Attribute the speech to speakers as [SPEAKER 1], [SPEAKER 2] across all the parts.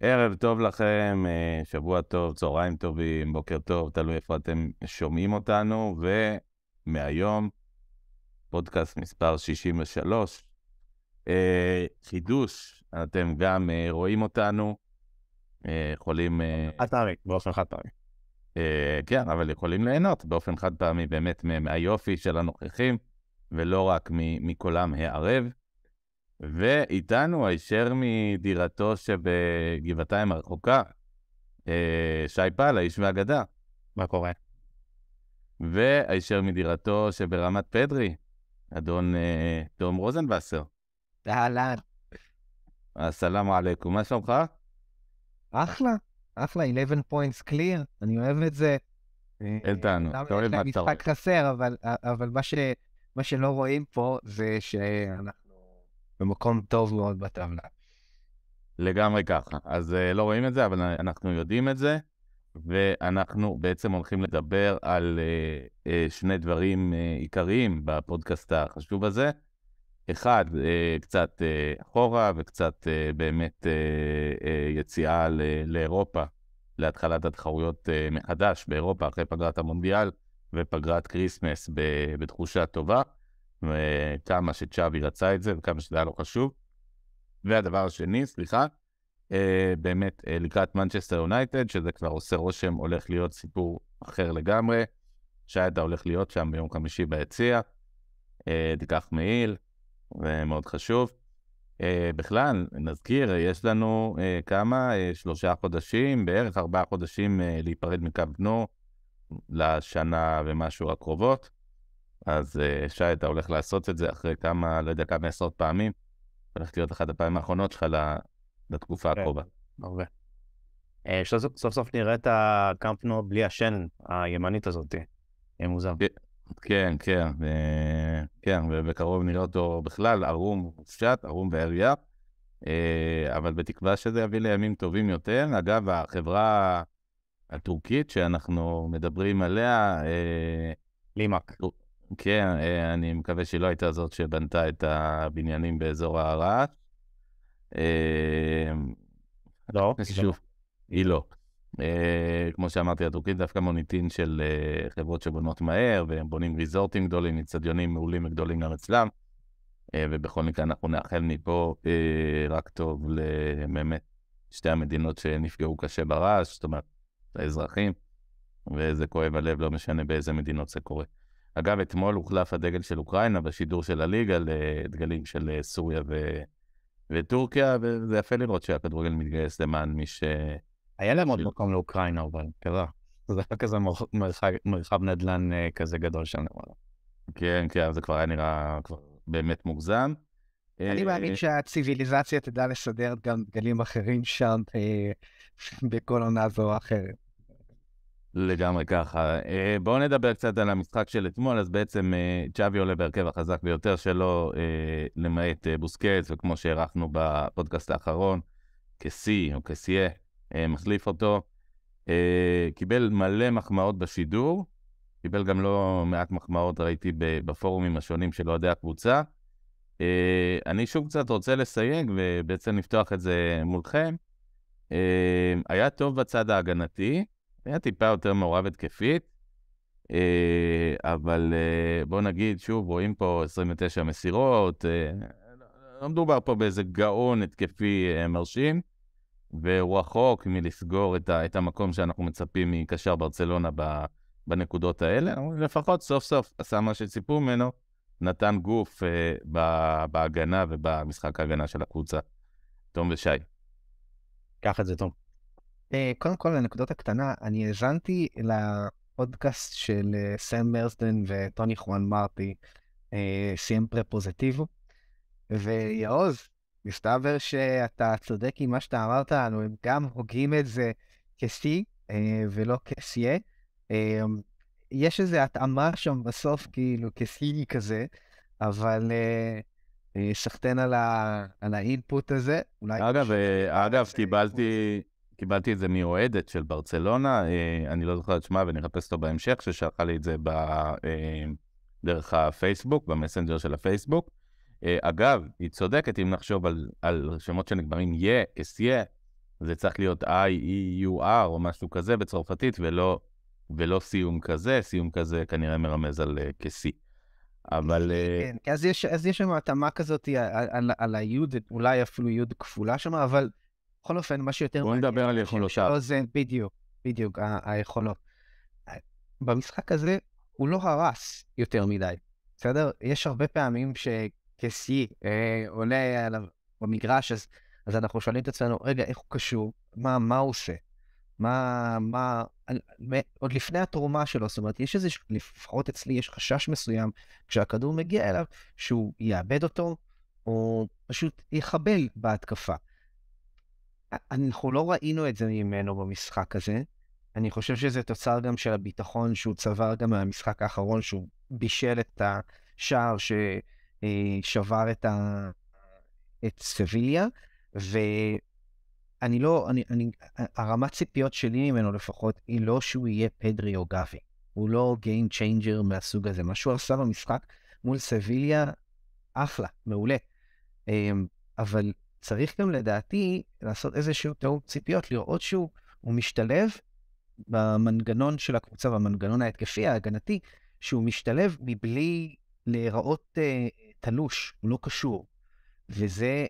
[SPEAKER 1] ערב טוב לכם, אה, שבוע טוב, צהריים טובים, בוקר טוב, תלוי איפה אתם שומעים אותנו, ומהיום, פודקאסט מספר 63. אה, חידוש, אתם גם אה, רואים אותנו, יכולים... חד פעמי, באופן חד פעמי. כן, אבל יכולים ליהנות באופן חד פעמי באמת מהיופי של הנוכחים, ולא רק מקולם הערב. ואיתנו הישר מדירתו שבגבעתיים הרחוקה, אה, שי פל, האיש והגדה. מה קורה? והישר מדירתו שברמת פדרי, אדון אה, תום רוזנבסר. אהלן. הסלאם עליכום, מה שלומך?
[SPEAKER 2] אחלה, אחלה, 11 points clear, אני אוהב את זה.
[SPEAKER 1] אין טענות, אתה אוהב מה אתה רואה.
[SPEAKER 2] משחק חסר, אבל אה, מה שלא רואים פה זה שאנחנו... במקום טוב מאוד בטבלה.
[SPEAKER 1] לגמרי ככה. אז uh, לא רואים את זה, אבל אנחנו יודעים את זה, ואנחנו בעצם הולכים לדבר על uh, uh, שני דברים uh, עיקריים בפודקאסט החשוב הזה. אחד, uh, קצת uh, אחורה וקצת uh, באמת uh, uh, יציאה ל- לאירופה, להתחלת התחרויות uh, מחדש באירופה אחרי פגרת המונדיאל ופגרת כריסמס ב- בתחושה טובה. וכמה שצ'אבי רצה את זה וכמה שזה היה לו חשוב. והדבר השני, סליחה, אה, באמת אה, לקראת מנצ'סטר יונייטד, שזה כבר עושה רושם, הולך להיות סיפור אחר לגמרי. שיידה הולך להיות שם ביום חמישי ביציע, אה, תיקח מעיל, זה מאוד חשוב. אה, בכלל, נזכיר, יש לנו אה, כמה, אה, שלושה חודשים, בערך ארבעה חודשים אה, להיפרד מקו בנו לשנה ומשהו הקרובות. אז אה, שי, אתה הולך לעשות את זה אחרי כמה, לא יודע, כמה עשרות פעמים. הולך להיות אחת הפעמים האחרונות שלך לתקופה כן. הקרובה.
[SPEAKER 3] הרבה. אה, סוף סוף נראה את הקמפנו בלי השן הימנית הזאת. יהיה מוזר. כן, כן, כן, ובקרוב כן, נראה
[SPEAKER 1] אותו בכלל ערום ופשט, ערום ועריה, אה, אבל בתקווה שזה יביא לימים טובים יותר. אגב, החברה הטורקית שאנחנו מדברים עליה... לימאק. כן, אה, אני מקווה שהיא לא הייתה זאת שבנתה את הבניינים באזור הרעש. אה, לא. שוב, לא. היא לא. אה, כמו שאמרתי, הטורקים דווקא מוניטין של חברות שבונות מהר, והם בונים ריזורטים גדולים, אצטדיונים מעולים וגדולים גם אצלם. ובכל מקרה אנחנו נאחל מפה רק טוב באמת שתי המדינות שנפגעו קשה ברעש, זאת אומרת, האזרחים, וזה כואב הלב, לא משנה באיזה מדינות זה קורה. אגב, אתמול הוחלף הדגל של אוקראינה בשידור של הליגה לדגלים של אה, סוריה ו... וטורקיה, וזה יפה לראות שהכדורגל מתגייס
[SPEAKER 3] למען מי ש... היה להם עוד מקום לאוקראינה, אבל לא כזה. זה היה כזה מרחב, מרחב נדל"ן אה, כזה גדול שם למעלה. כן, כן, זה כבר היה נראה כבר
[SPEAKER 1] באמת מוגזם. אני אה, מאמין
[SPEAKER 2] שהציוויליזציה תדע לסדר גם דגלים אחרים שם בכל עונה זו או אחרת.
[SPEAKER 1] לגמרי ככה. אה, בואו נדבר קצת על המשחק של אתמול, אז בעצם אה, צ'אבי עולה בהרכב החזק ביותר שלו, אה, למעט בוסקט, וכמו שהערכנו בפודקאסט האחרון, כשיא או כשיא, מחליף אותו. קיבל מלא מחמאות בשידור, קיבל גם לא מעט מחמאות, ראיתי בפורומים השונים של אוהדי הקבוצה. אני שוב קצת רוצה לסייג ובעצם לפתוח את זה מולכם. היה טוב בצד ההגנתי, נהיה טיפה יותר מעורב התקפית, אה, אבל אה, בוא נגיד, שוב, רואים פה 29 מסירות, אה, לא, לא מדובר פה באיזה גאון התקפי מרשים, והוא רחוק מלסגור את, ה, את המקום שאנחנו מצפים מקשר ברצלונה ב, בנקודות האלה. לפחות סוף סוף עשה מה שציפו ממנו, נתן גוף אה, ב, בהגנה ובמשחק ההגנה של הקבוצה. תום ושי.
[SPEAKER 3] קח את זה, תום.
[SPEAKER 2] אה, קודם כל, הנקודות הקטנה, אני האזנתי לפודקאסט של אה, סם מרסדן וטוני חואן מרטי, אה, סיים פרפוזיטיבו, ויעוז, מסתבר שאתה צודק עם מה שאתה אמרת לנו, הם גם הוגים את זה כ-C ולא כ-CA. אמ, יש איזו התאמה שם בסוף, כאילו, כ כסי כזה, אבל סחטיין על, האינפוט הזה.
[SPEAKER 1] אגב, אגב, קיבלתי... קיבלתי את זה מאוהדת של ברצלונה, אה, אני לא זוכר את שמה ואני אחפש אותו בהמשך, ששלחה לי את זה אה, דרך הפייסבוק, במסנג'ר של הפייסבוק. אה, אגב, היא צודקת אם נחשוב על, על שמות שנגמרים יה, yeah, אס yeah, זה צריך להיות I-E-U-R או משהו כזה בצרפתית, ולא, ולא סיום כזה, סיום כזה כנראה מרמז על uh, כסי. אבל... כן,
[SPEAKER 2] uh... אז יש, אז יש שם התאמה כזאת על, על, על היוד, אולי אפילו יוד כפולה שם, אבל בכל אופן, מה שיותר... בוא נדבר על יכולותיו. אוזן, בדיוק, בדיוק, היכולות. אה, במשחק הזה הוא לא הרס יותר מדי, בסדר? יש הרבה פעמים שכסי אה, עולה עליו במגרש, אז, אז אנחנו שואלים את עצמנו, רגע, איך הוא קשור? מה, מה הוא עושה? מה, מה, עוד לפני התרומה שלו, זאת אומרת, יש איזה, לפחות אצלי, יש חשש מסוים כשהכדור מגיע אליו, שהוא יאבד אותו, או פשוט יחבל בהתקפה. אנחנו לא ראינו את זה ממנו במשחק הזה. אני חושב שזה תוצר גם של הביטחון שהוא צבר גם מהמשחק האחרון, שהוא בישל את השער ששבר אה, את, ה... את סביליה, ואני לא, אני, אני, הרמת ציפיות שלי ממנו לפחות, היא לא שהוא יהיה פדרי או גבי. הוא לא גיים צ'יינג'ר מהסוג הזה. מה שהוא עשה במשחק מול סביליה, אחלה, מעולה. אמ, אבל צריך גם לדעתי לעשות איזשהו תאום ציפיות, לראות שהוא משתלב במנגנון של הקבוצה, במנגנון ההתקפי, ההגנתי, שהוא משתלב מבלי להיראות אה, תלוש, הוא לא קשור. וזה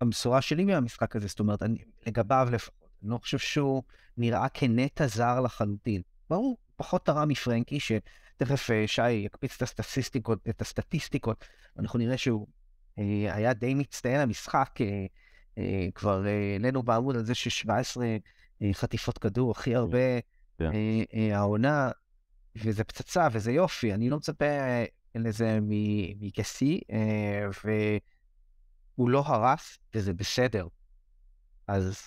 [SPEAKER 2] המשורה שלי מהמשחק הזה, זאת אומרת, אני, לגביו לפחות, אני לא חושב שהוא נראה כנטע זר לחלוטין. ברור, פחות תרם מפרנקי, שתכף אה, שי יקפיץ את הסטטיסטיקות, את הסטטיסטיקות, אנחנו נראה שהוא אה, היה די מצטיין המשחק, אה, אה, כבר העלינו בעמוד על זה ש-17 חטיפות כדור, הכי כן, הרבה yeah. כן. העונה, וזה פצצה וזה יופי, אני לא מצפה לזה מגסי, והוא לא הרס, וזה בסדר. אז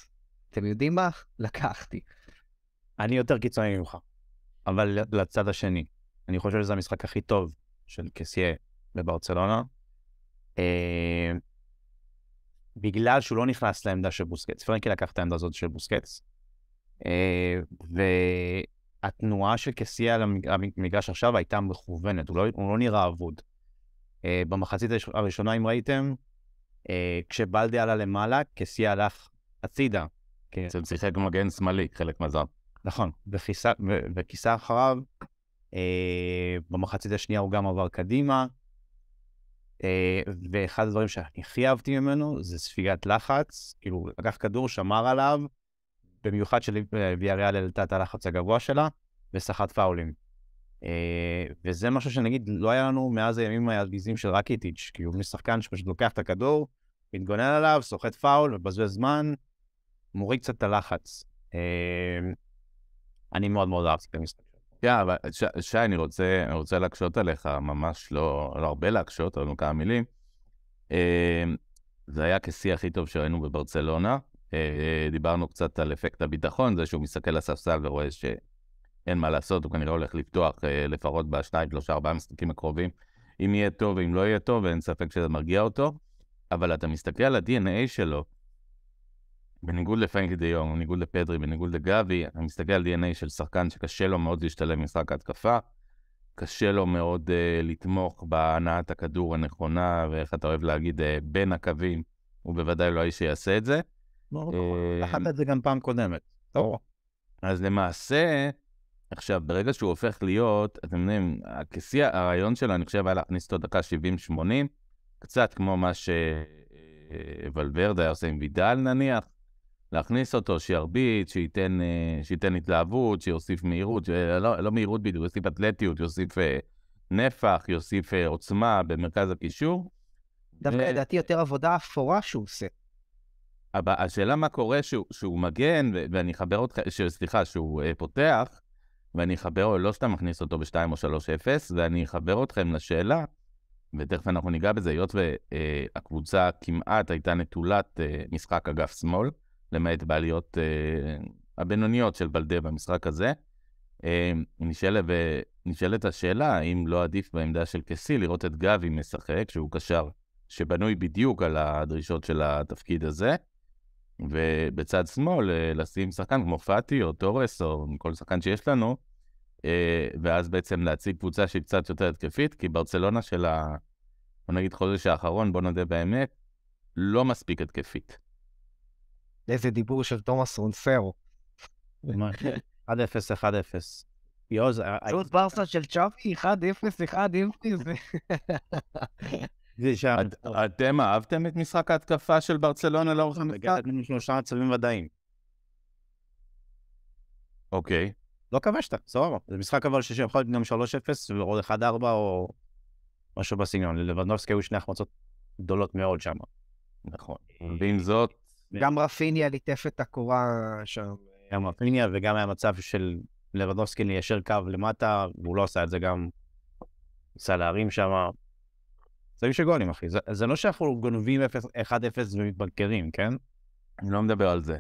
[SPEAKER 3] אתם יודעים מה? לקחתי. אני יותר קיצוני ממך, אבל לצד השני. אני חושב שזה המשחק הכי טוב של קסיה בברצלונה, אה, בגלל שהוא לא נכנס לעמדה של בוסקטס. פרנקי לקח את העמדה הזאת של בוסקטס. אה, והתנועה של קסי על המגרש עכשיו הייתה מכוונת, הוא לא, הוא לא נראה אבוד. אה, במחצית הראשונה, אם ראיתם, אה, כשבלדי עלה למעלה, קסי הלך הצידה. זה כן. שיחק מגן שמאלי, חלק מהזר. נכון, וכיסה אחריו, אה, במחצית השנייה הוא גם עבר קדימה. אה, ואחד הדברים שהכי אהבתי ממנו זה ספיגת לחץ, כאילו, לקח כדור, שמר עליו, במיוחד שוויאריאל אה, העלתה את הלחץ הגבוה שלה, וסחט פאולים. אה, וזה משהו שנגיד, לא היה לנו מאז הימים העליזים של רקיטיץ', כי הוא משחקן שפשוט לוקח את הכדור, מתגונן עליו, סוחט פאול, מבזבז זמן, מוריד קצת את הלחץ. אני מאוד מאוד אהבתי את המשחק. כן, אבל
[SPEAKER 1] אה, שי, אני רוצה, אני רוצה להקשות עליך, ממש לא, לא הרבה להקשות, אבל כמה מילים. אה, זה היה כשיא הכי טוב שראינו בברצלונה. אה, דיברנו קצת על אפקט הביטחון, זה שהוא מסתכל לספסל ורואה שאין מה לעשות, הוא כנראה הולך לפתוח לפחות בשניים, שלושה, ארבעה משחקים הקרובים. אם יהיה טוב ואם לא יהיה טוב, אין ספק שזה מרגיע אותו, אבל אתה מסתכל על ה-DNA שלו, בניגוד לפנקי לפרנק דיון, בניגוד לפדרי, בניגוד לגבי, אני מסתכל על דנ"א של שחקן שקשה לו מאוד להשתלב במשחק ההתקפה, קשה לו מאוד uh, לתמוך בהנעת הכדור הנכונה, ואיך אתה אוהב להגיד, uh, בין הקווים, הוא בוודאי לא האיש שיעשה את זה. לא, לא, לא אה, את
[SPEAKER 3] זה גם פעם קודמת. לא
[SPEAKER 1] אז למעשה, עכשיו, ברגע שהוא הופך להיות, אתם יודעים, כשיא הרעיון שלו, אני חושב, היה להכניס אותו דקה 70-80, קצת כמו מה שוולברד היה עושה עם וידל נניח, להכניס אותו, שירביץ, שייתן, אה, שייתן התלהבות, שיוסיף מהירות, לא, לא מהירות בדיוק, יוסיף אתלטיות, יוסיף אה, נפח, יוסיף אה, עוצמה במרכז הקישור.
[SPEAKER 2] דווקא לדעתי ו... יותר עבודה אפורה שהוא עושה.
[SPEAKER 1] אבל השאלה מה קורה שהוא, שהוא מגן, ואני אחבר אותך, סליחה, שהוא פותח, ואני אחבר, לא סתם מכניס אותו ב-2 או 3-0, ואני אחבר אתכם לשאלה, ותכף אנחנו ניגע בזה, היות והקבוצה כמעט הייתה נטולת משחק אגף שמאל, למעט בעליות אה, הבינוניות של בלדה במשחק הזה. אה, נשאלת, נשאלת השאלה האם לא עדיף בעמדה של קסי לראות את גבי משחק, שהוא קשר שבנוי בדיוק על הדרישות של התפקיד הזה, ובצד שמאל אה, לשים שחקן כמו פאטי או תורס או כל שחקן שיש לנו, אה, ואז בעצם להציג קבוצה שהיא קצת יותר התקפית, כי ברצלונה של ה... בוא נגיד חודש האחרון, בוא נודה באמת, לא מספיק התקפית.
[SPEAKER 3] איזה דיבור של תומאס רונסרו. 1-0, 1-0. יוז, זה... אה, פשוט אה, ברסה של צ'אפי, 1-0, 1-0.
[SPEAKER 1] אתם אהבתם
[SPEAKER 3] את משחק ההתקפה של ברצלונה לאורך המשחק? שלושה מצבים ודאיים. אוקיי. לא כבשת, סבבה. זה משחק אבל שיכול להיות גם 3-0 ועוד 1-4 או משהו בסגנון. ללבנובסקי היו שני החמצות גדולות מאוד שם. נכון. ועם זאת, גם
[SPEAKER 2] רפיניה ליטף את הקורה שם.
[SPEAKER 3] גם רפיניה וגם היה מצב של לרדובסקי ליישר קו למטה, והוא לא עשה את זה גם. ניסה להרים שם. זה היו של אחי. זה, זה לא שאנחנו גונבים 1-0 ומתבנקרים, כן? אני לא מדבר על זה.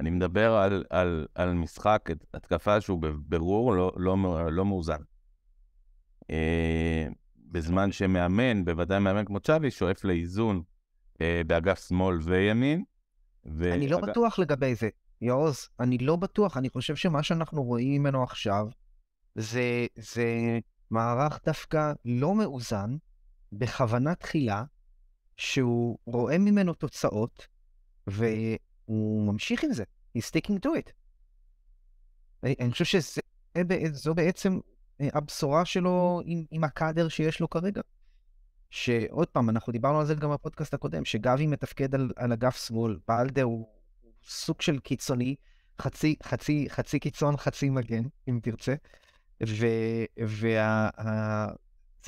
[SPEAKER 1] אני מדבר על, על, על משחק, התקפה שהוא בבירור לא, לא, לא מאוזן. אה, בזמן שמאמן, בוודאי מאמן כמו צ'אבי, שואף לאיזון אה, באגף שמאל וימין, ו... אני לא אגב... בטוח
[SPEAKER 2] לגבי זה, יעוז, אני לא בטוח, אני חושב שמה שאנחנו רואים ממנו עכשיו, זה, זה מערך דווקא לא מאוזן, בכוונה תחילה, שהוא רואה ממנו תוצאות, והוא ממשיך עם זה, he's sticking to it. אה, אני, חושב שזו בעצם אה, הבשורה שלו עם, עם הקאדר שיש לו כרגע. שעוד פעם, אנחנו דיברנו על זה גם בפודקאסט הקודם, שגבי מתפקד על, על אגף שמאל, באלדה הוא, סוג של קיצוני, חצי, חצי, חצי קיצון, חצי מגן, אם תרצה, וזה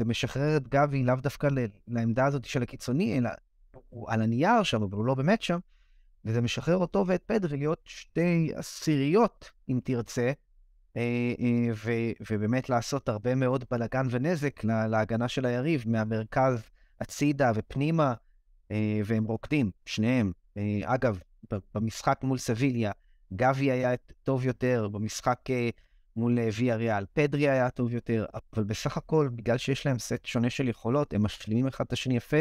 [SPEAKER 2] משחרר את גבי לאו דווקא ל, לעמדה הזאת של הקיצוני, אלא הוא על הנייר שם, אבל הוא לא באמת שם, וזה משחרר אותו ואת פדרי להיות שתי עשיריות, אם תרצה, אה, אה, ו- ובאמת לעשות הרבה מאוד בלגן ונזק להגנה של היריב מהמרכז הצידה ופנימה, אה, והם רוקדים, שניהם. אגב, במשחק מול סביליה, גבי היה טוב יותר, במשחק מול ויה ריאל, פדרי היה טוב יותר, אבל בסך הכל, בגלל שיש להם סט שונה של יכולות, הם משלימים אחד את השני יפה,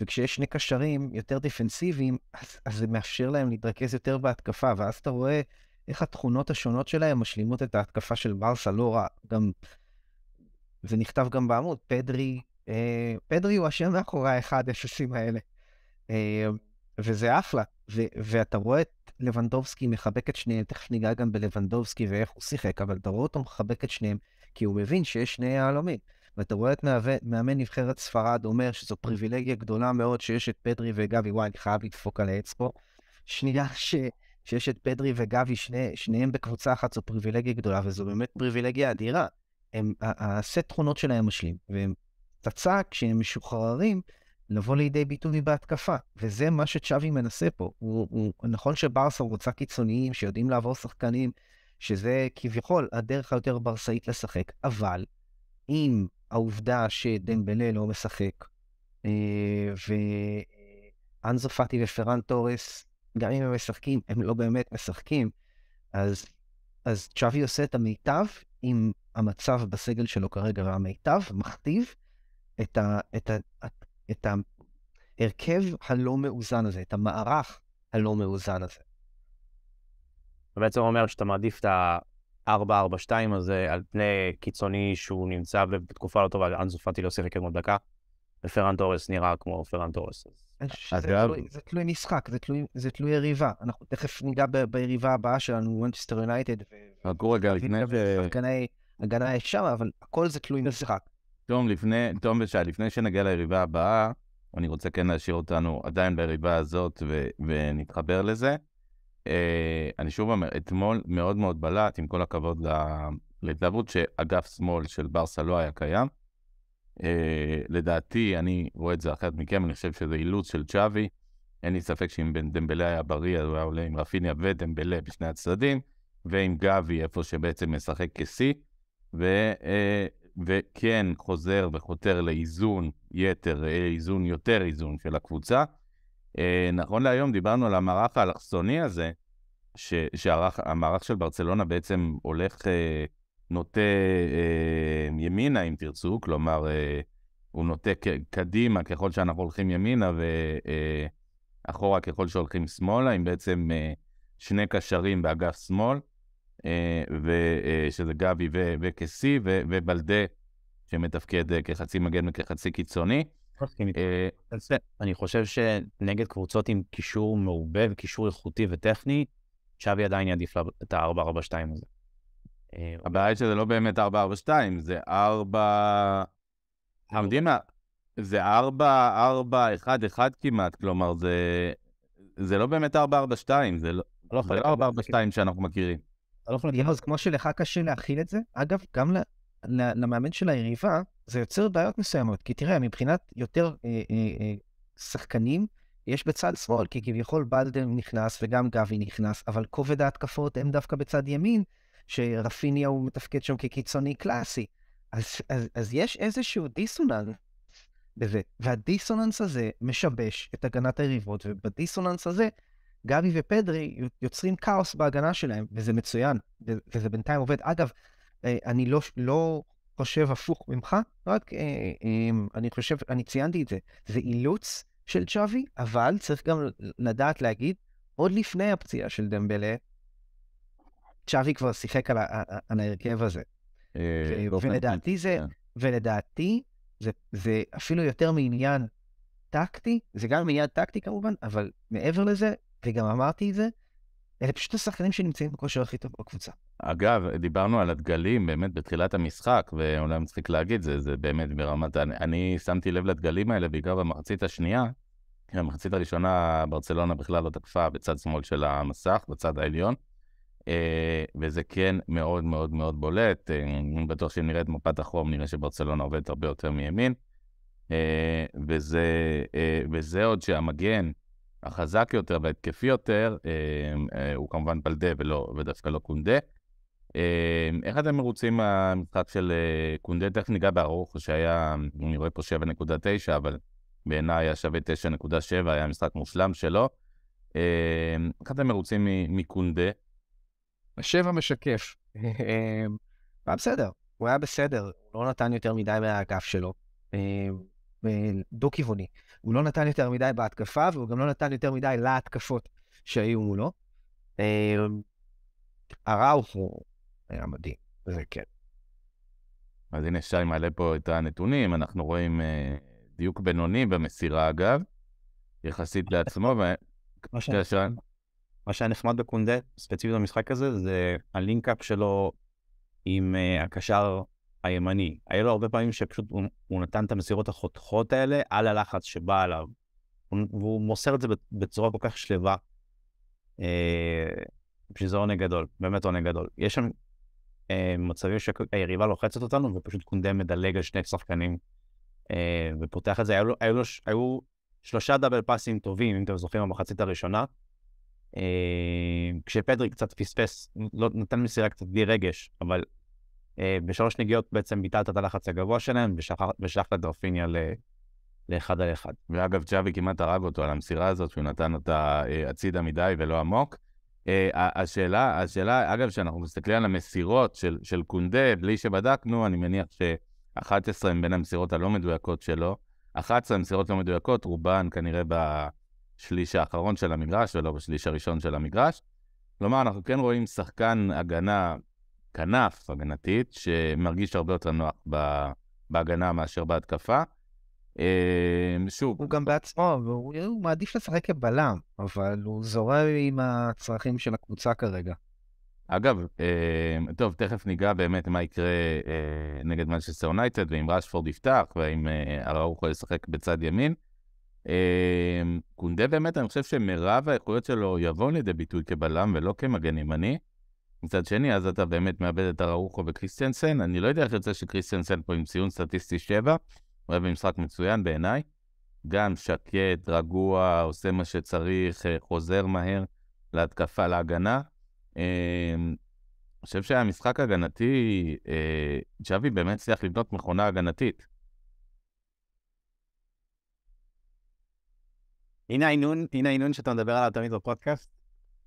[SPEAKER 2] וכשיש שני קשרים יותר דיפנסיביים, אז, אז זה מאפשר להם להתרכז יותר בהתקפה, ואז אתה רואה... איך התכונות השונות שלהם משלימות את ההתקפה של ברסה לא רע. גם, זה נכתב גם בעמוד, פדרי, אה, פדרי הוא השם מאחורי האחד אפסים האלה. אה, וזה אחלה. ו, ואתה רואה את לבנדובסקי מחבק את שניהם, תכף ניגע גם בלבנדובסקי ואיך הוא שיחק, אבל אתה רואה אותו מחבק את שניהם, כי הוא מבין שיש שני יהלומים. ואתה רואה את מאמן, מאמן נבחרת ספרד אומר שזו פריבילגיה גדולה מאוד שיש את פדרי וגבי, וואי, אני חייב לדפוק על העץ פה. שנייה ש... שיש את פדרי וגבי, שני, שניהם בקבוצה אחת, זו פריבילגיה גדולה, וזו באמת פריבילגיה אדירה. הם, הסט תכונות שלהם משלים, והם פצצה כשהם משוחררים לבוא לידי ביטוי בהתקפה, וזה מה שצ'אבי מנסה פה. הוא, הוא, נכון שברסה רוצה קיצוניים שיודעים לעבור שחקנים, שזה כביכול הדרך היותר ברסאית לשחק, אבל אם העובדה שדמבלה לא משחק, אה, ואנזו אה, פאטי ופרן תורס גם אם הם משחקים, הם לא באמת משחקים. אז, אז צ'אבי עושה את המיטב עם המצב בסגל שלו כרגע, והמיטב מכתיב את, ה, את, ה, את ה, את ההרכב הלא מאוזן הזה, את המערך הלא מאוזן הזה.
[SPEAKER 3] בעצם אומר שאתה מעדיף את ה-442 הזה על פני קיצוני שהוא נמצא בתקופה לא טובה, אנזו פאטי לא שיחק עוד דקה. ופרנטורס נראה כמו פרנטורס. זה
[SPEAKER 2] תלוי משחק, זה תלוי יריבה. אנחנו תכף ניגע ביריבה הבאה שלנו, מנצ'סטר יונייטד. חכו רגע לפני... הגנה יש אבל הכל זה תלוי משחק.
[SPEAKER 1] תום, לפני, תום ושי, לפני שנגיע ליריבה הבאה, אני רוצה כן להשאיר אותנו עדיין ביריבה הזאת ונתחבר לזה. אה, אני שוב אומר, אתמול מאוד מאוד בלט, עם כל הכבוד להתלהבות, שאגף שמאל של ברסה לא היה קיים. אה, לדעתי, אני רואה את זה אחרת מכם, אני חושב שזה אילוץ של צ'אבי. אין לי ספק שאם בן דמבלה היה בריא, אז הוא היה עולה עם רפיניה ודמבלה בשני הצדדים, ועם גבי, איפה שבעצם משחק כשיא, ו, אה, וכן חוזר וחותר לאיזון יתר, אה, איזון יותר איזון של הקבוצה. נכון להיום דיברנו על המערך האלכסוני הזה, שהמערך של ברצלונה בעצם הולך... נוטה אה, ימינה, אם תרצו, כלומר, אה, הוא נוטה קדימה ככל שאנחנו הולכים ימינה, ואחורה אה, ככל שהולכים שמאלה, עם בעצם אה, שני קשרים באגף שמאל, אה, אה, ו, שזה גבי וכסי, ובלדה,
[SPEAKER 3] שמתפקד אה, כחצי מגן וכחצי קיצוני. אה, אני חושב שנגד קבוצות עם קישור מעובה וקישור איכותי וטכני, צ'אבי עדיין יעדיף את ה-442 הזה. אה, הבעיה היא שזה לא באמת 442,
[SPEAKER 1] זה 4... אתה מבין מה? זה 4411 כמעט, כלומר זה... זה לא באמת 442, זה לא, לא זה לא 442 כן. שאנחנו מכירים.
[SPEAKER 2] אתה לא יכול להגיד, אז כמו שלך קשה להכיל את זה, אגב, גם למאמן של היריבה, זה יוצר בעיות מסוימות. כי תראה, מבחינת יותר אה, אה, שחקנים, יש בצד שמאל, כי כביכול בלדן נכנס וגם גבי נכנס, אבל כובד ההתקפות הם דווקא בצד ימין, שרפיניה הוא מתפקד שם כקיצוני קלאסי. אז, אז, אז יש איזשהו דיסוננס בזה, והדיסוננס הזה משבש את הגנת היריבות, ובדיסוננס הזה גבי ופדרי יוצרים כאוס בהגנה שלהם, וזה מצוין, וזה בינתיים עובד. אגב, אה, אני לא, לא חושב הפוך ממך, רק אה, אמ, אני חושב, אני ציינתי את זה, זה אילוץ של צ'אבי, אבל צריך גם לדעת להגיד, עוד לפני הפציעה של דמבלה, צ'אבי כבר שיחק על, ההרכב הזה.
[SPEAKER 1] אה, כן.
[SPEAKER 2] ולדעתי זה, ולדעתי זה, אפילו יותר מעניין טקטי, זה גם מעניין טקטי כמובן, אבל מעבר לזה, וגם אמרתי את זה, אלה פשוט השחקנים שנמצאים בכושר הכי טוב בקבוצה.
[SPEAKER 1] אגב, דיברנו על הדגלים באמת בתחילת המשחק, ואולי מצחיק להגיד, זה, זה באמת ברמת... אני, אני שמתי לב לדגלים האלה בעיקר במחצית השנייה, כי במחצית הראשונה ברצלונה בכלל לא תקפה בצד שמאל של המסך, בצד העליון, אה, וזה כן מאוד מאוד מאוד בולט. אני אה, בטוח שאם נראה את מפת החום, נראה שברצלונה עובדת הרבה יותר מימין. אה, וזה, וזה עוד שהמגן החזק יותר וההתקפי יותר, הוא כמובן בלדה ולא, ודווקא לא קונדה. איך אתם מרוצים מהמשחק של קונדה? תכף ניגע בארוך, שהיה, אני רואה פה 7.9, אבל בעיניי היה שווה 9.7, היה משחק מושלם שלו. איך אתם מרוצים מקונדה? השבע משקף.
[SPEAKER 2] הוא אמ, היה בסדר, הוא היה בסדר, הוא לא נתן יותר מדי מהאגף שלו. אמ, דו-כיווני. הוא לא נתן יותר מדי בהתקפה, והוא גם לא נתן יותר מדי להתקפות שהיו מולו. הראוכו אמ, היה מדהים, זה כן.
[SPEAKER 1] אז הנה שי מעלה פה את הנתונים, אנחנו רואים אה, דיוק בינוני במסירה אגב,
[SPEAKER 3] יחסית לעצמו, ו... מה שאני... כן, מה שהיה נחמד בקונדה, ספציפית במשחק הזה, זה הלינקאפ שלו עם uh, הקשר הימני. היה לו הרבה פעמים שפשוט הוא, הוא נתן את המסירות החותכות האלה על הלחץ שבא עליו. הוא, והוא מוסר את זה בצורה כל כך שלווה. Uh, אה, שזה עונג גדול, באמת עונג גדול. יש שם uh, מצבים שהיריבה לוחצת אותנו, ופשוט קונדה מדלג על שני שחקנים uh, ופותח את זה. היו, היו, היו, היו שלושה דאבל פאסים טובים, אם אתם זוכרים, במחצית הראשונה. אה, כשפדריק קצת פספס, לא, נתן מסירה קצת בלי רגש, אבל אה, בשלוש נגיעות בעצם ביטלת את הלחץ הגבוה שלהם ושלחת את רפיניה ל... לאחד על אחד. ואגב, צ'אבי
[SPEAKER 1] כמעט הרג אותו על המסירה הזאת, שהוא נתן אותה אה, הצידה מדי ולא עמוק. אה, השאלה, השאלה, אגב, כשאנחנו מסתכלים על המסירות של, של קונדה, בלי שבדקנו, אני מניח ש-11 הם בין המסירות הלא מדויקות שלו. 11 המסירות לא מדויקות, רובן כנראה ב... בשליש האחרון של המגרש ולא בשליש הראשון של המגרש. כלומר, אנחנו כן רואים שחקן הגנה, כנף הגנתית, שמרגיש הרבה יותר נוח בהגנה מאשר בהתקפה. אה, שוב. הוא גם בעצמו,
[SPEAKER 2] הוא, הוא מעדיף לשחק כבלם, אבל הוא זורם עם הצרכים של הקבוצה כרגע.
[SPEAKER 1] אגב, אה, טוב, תכף ניגע באמת מה יקרה אה, נגד מנצ'סטר יונייטד, ואם ראשפורד יפתח, ואם אראוכו ישחק בצד ימין. אמ, קונדה באמת, אני חושב שמרב האיכויות שלו יבואו לידי ביטוי כבלם ולא כמגן ימני. מצד שני, אז אתה באמת מאבד את אראוחו וקריסטיאנסן. אני לא יודע איך יוצא שקריסטיאנסן פה עם ציון סטטיסטי 7, הוא היה במשחק מצוין בעיניי. גם שקט, רגוע, עושה מה שצריך, אה, חוזר מהר להתקפה, להגנה. אמ, אני חושב שהמשחק הגנתי, אה, ג'אבי באמת הצליח לבנות מכונה הגנתית.
[SPEAKER 3] הנה ההנון, הנה ההנון שאתה מדבר עליו תמיד בפודקאסט.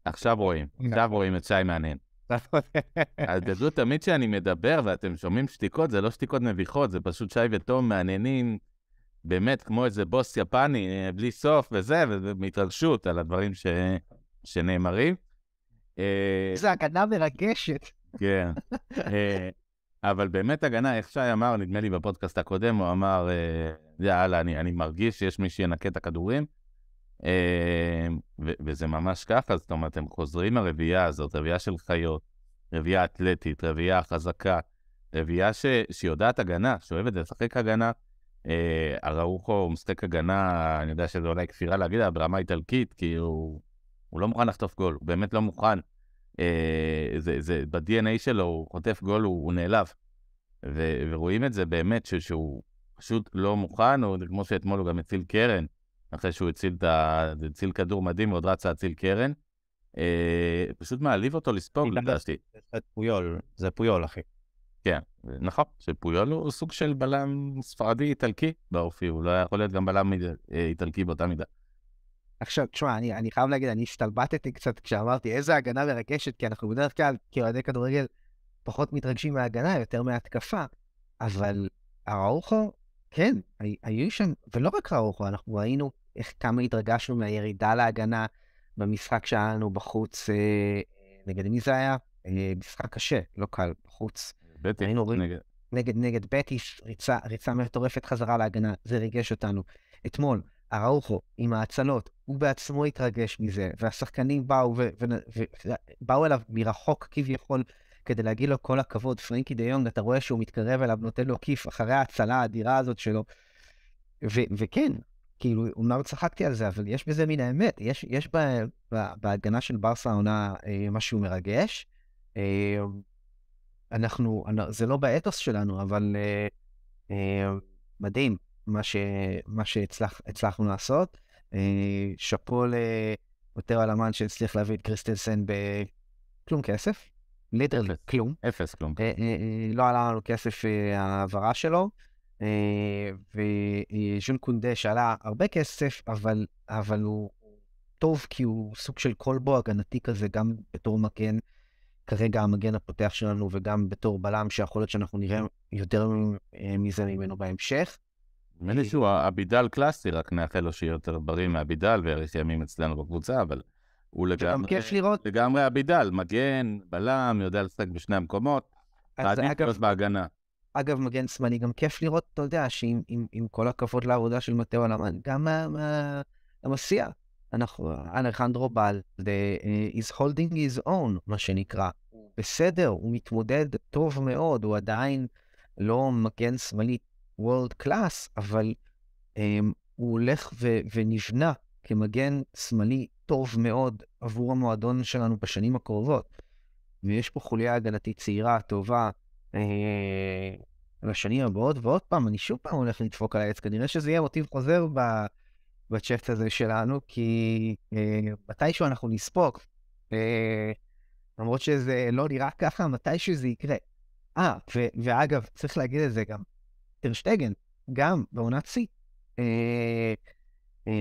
[SPEAKER 1] עכשיו רואים, עכשיו רואים את שי מעניין. אז תדעו תמיד שאני מדבר ואתם שומעים שתיקות, זה לא שתיקות מביכות, זה פשוט שי ותום מעניינים באמת כמו איזה בוס יפני אה, בלי סוף וזה, ומהתרגשות על הדברים ש... שנאמרים. איזה אה, הגנה מרגשת. כן. אה, אבל באמת הגנה, איך שי אמר, נדמה לי בפודקאסט הקודם, הוא אמר, יאללה, אני, אני מרגיש שיש מי שינקה את הכדורים. אה, וזה ממש ככה, זאת אומרת, הם חוזרים לרבייה הזאת, רבייה של חיות, רבייה אתלטית, רבייה חזקה, רבייה ש... שיודעת הגנה, שאוהבת לשחק הגנה. אה, אראוחו הוא משחק הגנה, אני יודע שזה אולי כפירה להגיד, אבל ברמה איטלקית, כי הוא, הוא לא מוכן לחטוף גול, הוא באמת לא מוכן. אה, זה, זה, ב-DNA שלו, הוא חוטף גול, הוא, הוא נעלב. ו, ורואים את זה באמת, ש, שהוא פשוט לא מוכן, או כמו שאתמול הוא גם הציל קרן. אחרי שהוא הציל, את ה... הציל כדור מדהים ועוד רץ להציל קרן. אה, פשוט מעליב אותו לספוג, לדעתי. זה פויול, זה פויול, אחי. כן, נכון, שפויול הוא סוג של בלם ספרדי-איטלקי באופי, הוא לא יכול להיות גם בלם אה, איטלקי באותה מידה.
[SPEAKER 2] עכשיו, תשמע, אני, אני חייב להגיד, אני השתלבטתי קצת כשאמרתי איזה הגנה מרגשת, כי אנחנו בדרך כלל, כאוהדי כדורגל, פחות מתרגשים מההגנה, יותר מההתקפה, אבל אראוחו, כן, היו שם, ולא רק אראוחו, אנחנו ראינו איך כמה התרגשנו מהירידה להגנה במשחק שהיה לנו בחוץ, אה, נגד מי זה היה? אה, משחק קשה, לא קל, בחוץ. בטיס, נגד. נגד, נגד בטיס, ריצה, ריצה מטורפת חזרה להגנה, זה ריגש אותנו. אתמול, אראוכו עם ההצלות, הוא בעצמו התרגש מזה, והשחקנים באו, ובאו אליו מרחוק כביכול כדי להגיד לו כל הכבוד. פרנקי דה יונג, אתה רואה שהוא מתקרב אליו, נותן לו כיף אחרי ההצלה האדירה הזאת שלו. וכן, כאילו, אומנם צחקתי על זה, אבל יש בזה מן האמת, יש, יש בה, בה, בהגנה של ברסה העונה אה, משהו מרגש. אה, אנחנו, זה לא באתוס שלנו, אבל אה, אה, מדהים מה, ש, מה שהצלחנו שהצלח, לעשות. אה, שאפו על אלמן שהצליח להביא את קריסטלסן בכלום כסף, ליטרלי כלום. אפס כלום. אה, כן. אה, אה, לא עלה לנו כסף אה, ההעברה שלו. אה, וז'ון קונדה שעלה הרבה כסף, אבל, אבל הוא טוב כי הוא סוג של קולבו הגנתי כזה, גם בתור מגן, כרגע המגן הפותח שלנו, וגם בתור בלם שיכול להיות שאנחנו נראה יותר
[SPEAKER 1] מזה ממנו בהמשך. נדמה לי אה, שהוא אבידל קלאסי, רק נאחל לו שיהיה יותר בריא מאבידל ויאריך ימים אצלנו בקבוצה, אבל הוא לגמרי, לגמרי אבידל, מגן, בלם, יודע לשחק בשני המקומות, תעדיף אגב... בהגנה. אגב, מגן
[SPEAKER 2] שמאלי גם כיף לראות, אתה יודע, שעם עם, עם כל הכבוד לעבודה של מטאו אלמן, גם המסיע, אנחנו, אלחנדרו בלדה uh, is holding his own, מה שנקרא. Mm. בסדר, הוא מתמודד טוב מאוד, הוא עדיין לא מגן שמאלי וולד קלאס, אבל um, הוא הולך ו- ונבנה כמגן שמאלי טוב מאוד עבור המועדון שלנו בשנים הקרובות. ויש פה חוליה הגנתית צעירה, טובה, אה, לשנים הבאות, ועוד פעם, אני שוב פעם הולך לדפוק על העץ, כנראה שזה יהיה מוטיב חוזר בצ'אט הזה שלנו, כי אה, מתישהו אנחנו נספוג. אה, למרות שזה לא נראה ככה, מתישהו זה יקרה. אה, ואגב, צריך להגיד את זה גם, טרשטגן, גם בעונת שיא,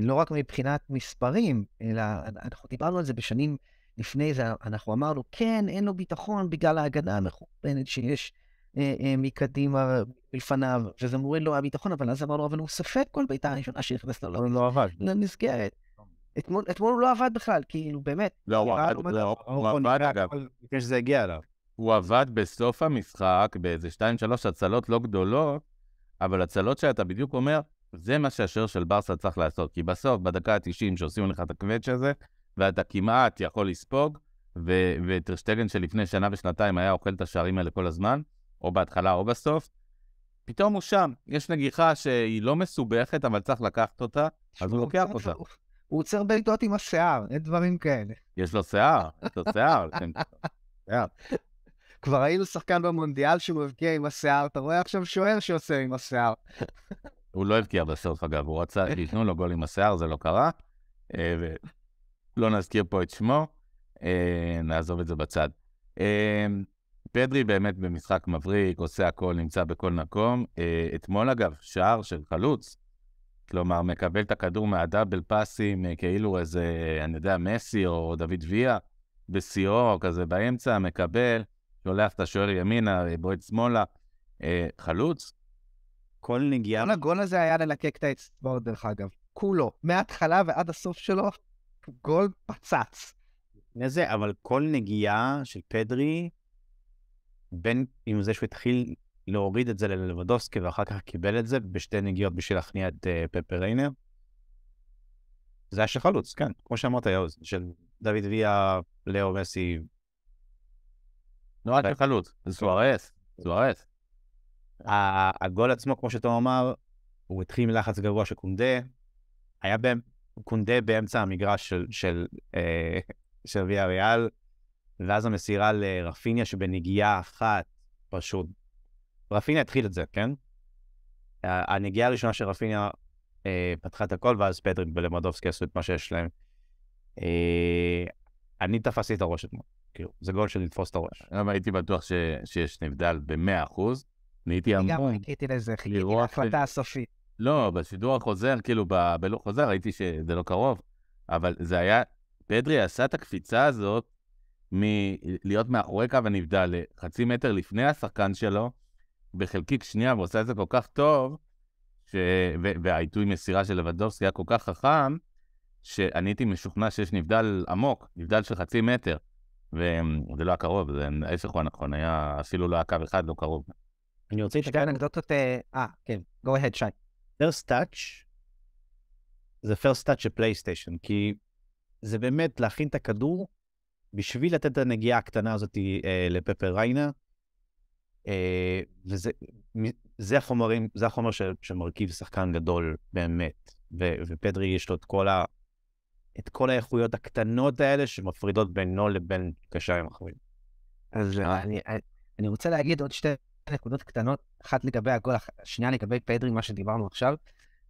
[SPEAKER 2] לא רק מבחינת מספרים, אלא אנחנו דיברנו על זה בשנים לפני זה, אנחנו אמרנו, כן, אין לו ביטחון בגלל ההגנה המכוונת שיש. אה, אה, מקדימה לפניו, וזה מוריד לו הביטחון, אבל אז אמר לו, אבל הוא ספק כל ביתה הראשונה שנכנסת לו הוא לא עבד. למסגרת. לא, אתמול הוא לא עבד בכלל, כאילו, באמת.
[SPEAKER 1] לא, הוא עבד, לא, לא נכון, אגב. לפני שזה הגיע אליו. הוא עבד בסוף המשחק באיזה שתיים, שלוש הצלות לא גדולות, אבל הצלות שאתה בדיוק אומר, זה מה שהשוער של ברסה צריך לעשות. כי בסוף, בדקה ה-90 שעושים לך את הקווץ' הזה, ואתה כמעט יכול לספוג, וטרשטגן שלפני שנה ושנתיים היה אוכל את השערים האלה כל הזמן, או בהתחלה או בסוף, פתאום הוא שם. יש נגיחה שהיא לא מסובכת, אבל צריך לקחת אותה, אז הוא לוקח אותה.
[SPEAKER 2] הוא עוצר בעיטות עם השיער, אין דברים כאלה.
[SPEAKER 1] יש לו שיער, יש לו שיער. כן.
[SPEAKER 2] כבר ראינו שחקן במונדיאל שהוא הבקיע עם השיער, אתה רואה עכשיו שוער שעושה עם
[SPEAKER 1] השיער. הוא לא הבקיע בסוף, אגב, הוא רצה, ייתנו לו גול עם השיער, זה לא קרה. אה, ולא נזכיר פה את שמו, אה, נעזוב את זה בצד. אה, פדרי באמת במשחק מבריק, עושה הכל, נמצא בכל מקום. אה, אתמול אגב, שער של חלוץ, כלומר, מקבל את הכדור מהדאבל פאסים, אה, כאילו איזה, אני יודע, מסי או דוד ויה, בשיאו, כזה באמצע, מקבל, שולח את השוער ימינה, אה, בועט שמאלה, חלוץ. כל נגיעה. כל
[SPEAKER 2] הגול הזה היה ללקק את האצבעות, דרך אגב. כולו, מההתחלה ועד הסוף שלו, גול פצץ.
[SPEAKER 3] זה, אבל כל נגיעה של פדרי, בין עם זה שהוא התחיל להוריד את זה ללבדוסקי ואחר כך קיבל את זה בשתי נגיעות בשביל להכניע את uh, אה, פפר ריינר. זה היה של חלוץ, כן, כמו שאמרת, יאוז, של דוד ויה, לאו מסי. נועד לא של חלוץ, סוארס, כן. סוארס. הגול עצמו, כמו שאתה אמר, הוא התחיל מלחץ גבוה של קונדה, היה קונדה באמצע המגרש של אה, ויה ריאל. ואז המסירה לרפיניה שבנגיעה אחת, פשוט. רפיניה התחיל את זה, כן? הנגיעה הראשונה של רפיניה אה, פתחה את הכל, ואז פטריק ולמדובסקי עשו את מה שיש להם. אה, אני תפסתי את הראש אתמול, כאילו,
[SPEAKER 1] זה גול של לתפוס את הראש. אבל הייתי בטוח ש, שיש נבדל ב-100%. נהייתי המון. אני גם חיכיתי לזה, חיכיתי להחלטה הסופית. לא, בשידור החוזר, כאילו, ב- בלוח חוזר, ראיתי שזה לא קרוב, אבל זה היה, פדרי עשה את הקפיצה הזאת מלהיות מאחורי קו הנבדל לחצי מטר לפני השחקן שלו, בחלקיק שנייה, ועושה את זה כל כך טוב, ש... והעיתוי מסירה של לבדובסקי היה כל כך חכם, שאני הייתי משוכנע שיש נבדל עמוק, נבדל של חצי מטר. וזה לא היה קרוב, זה ההפך הוא הנכון, היה אפילו לא היה קו אחד, לא קרוב.
[SPEAKER 2] אני רוצה שתי אנקדוטות,
[SPEAKER 3] אה, אה, כן, go ahead, שי. first touch, זה first touch של פלייסטיישן, כי זה באמת להכין את הכדור בשביל לתת את הנגיעה הקטנה הזאת אה, לפפר ריינה, אה, וזה זה החומרים, זה החומר ש, שמרכיב שחקן גדול באמת, ו, ופדרי יש לו את כל, ה, את כל האיכויות הקטנות האלה שמפרידות בינו לבין קשרים אחרים. אז
[SPEAKER 2] אני, אני רוצה להגיד עוד שתי נקודות קטנות, אחת לגבי הגול, השנייה לגבי פדרי, מה שדיברנו עכשיו.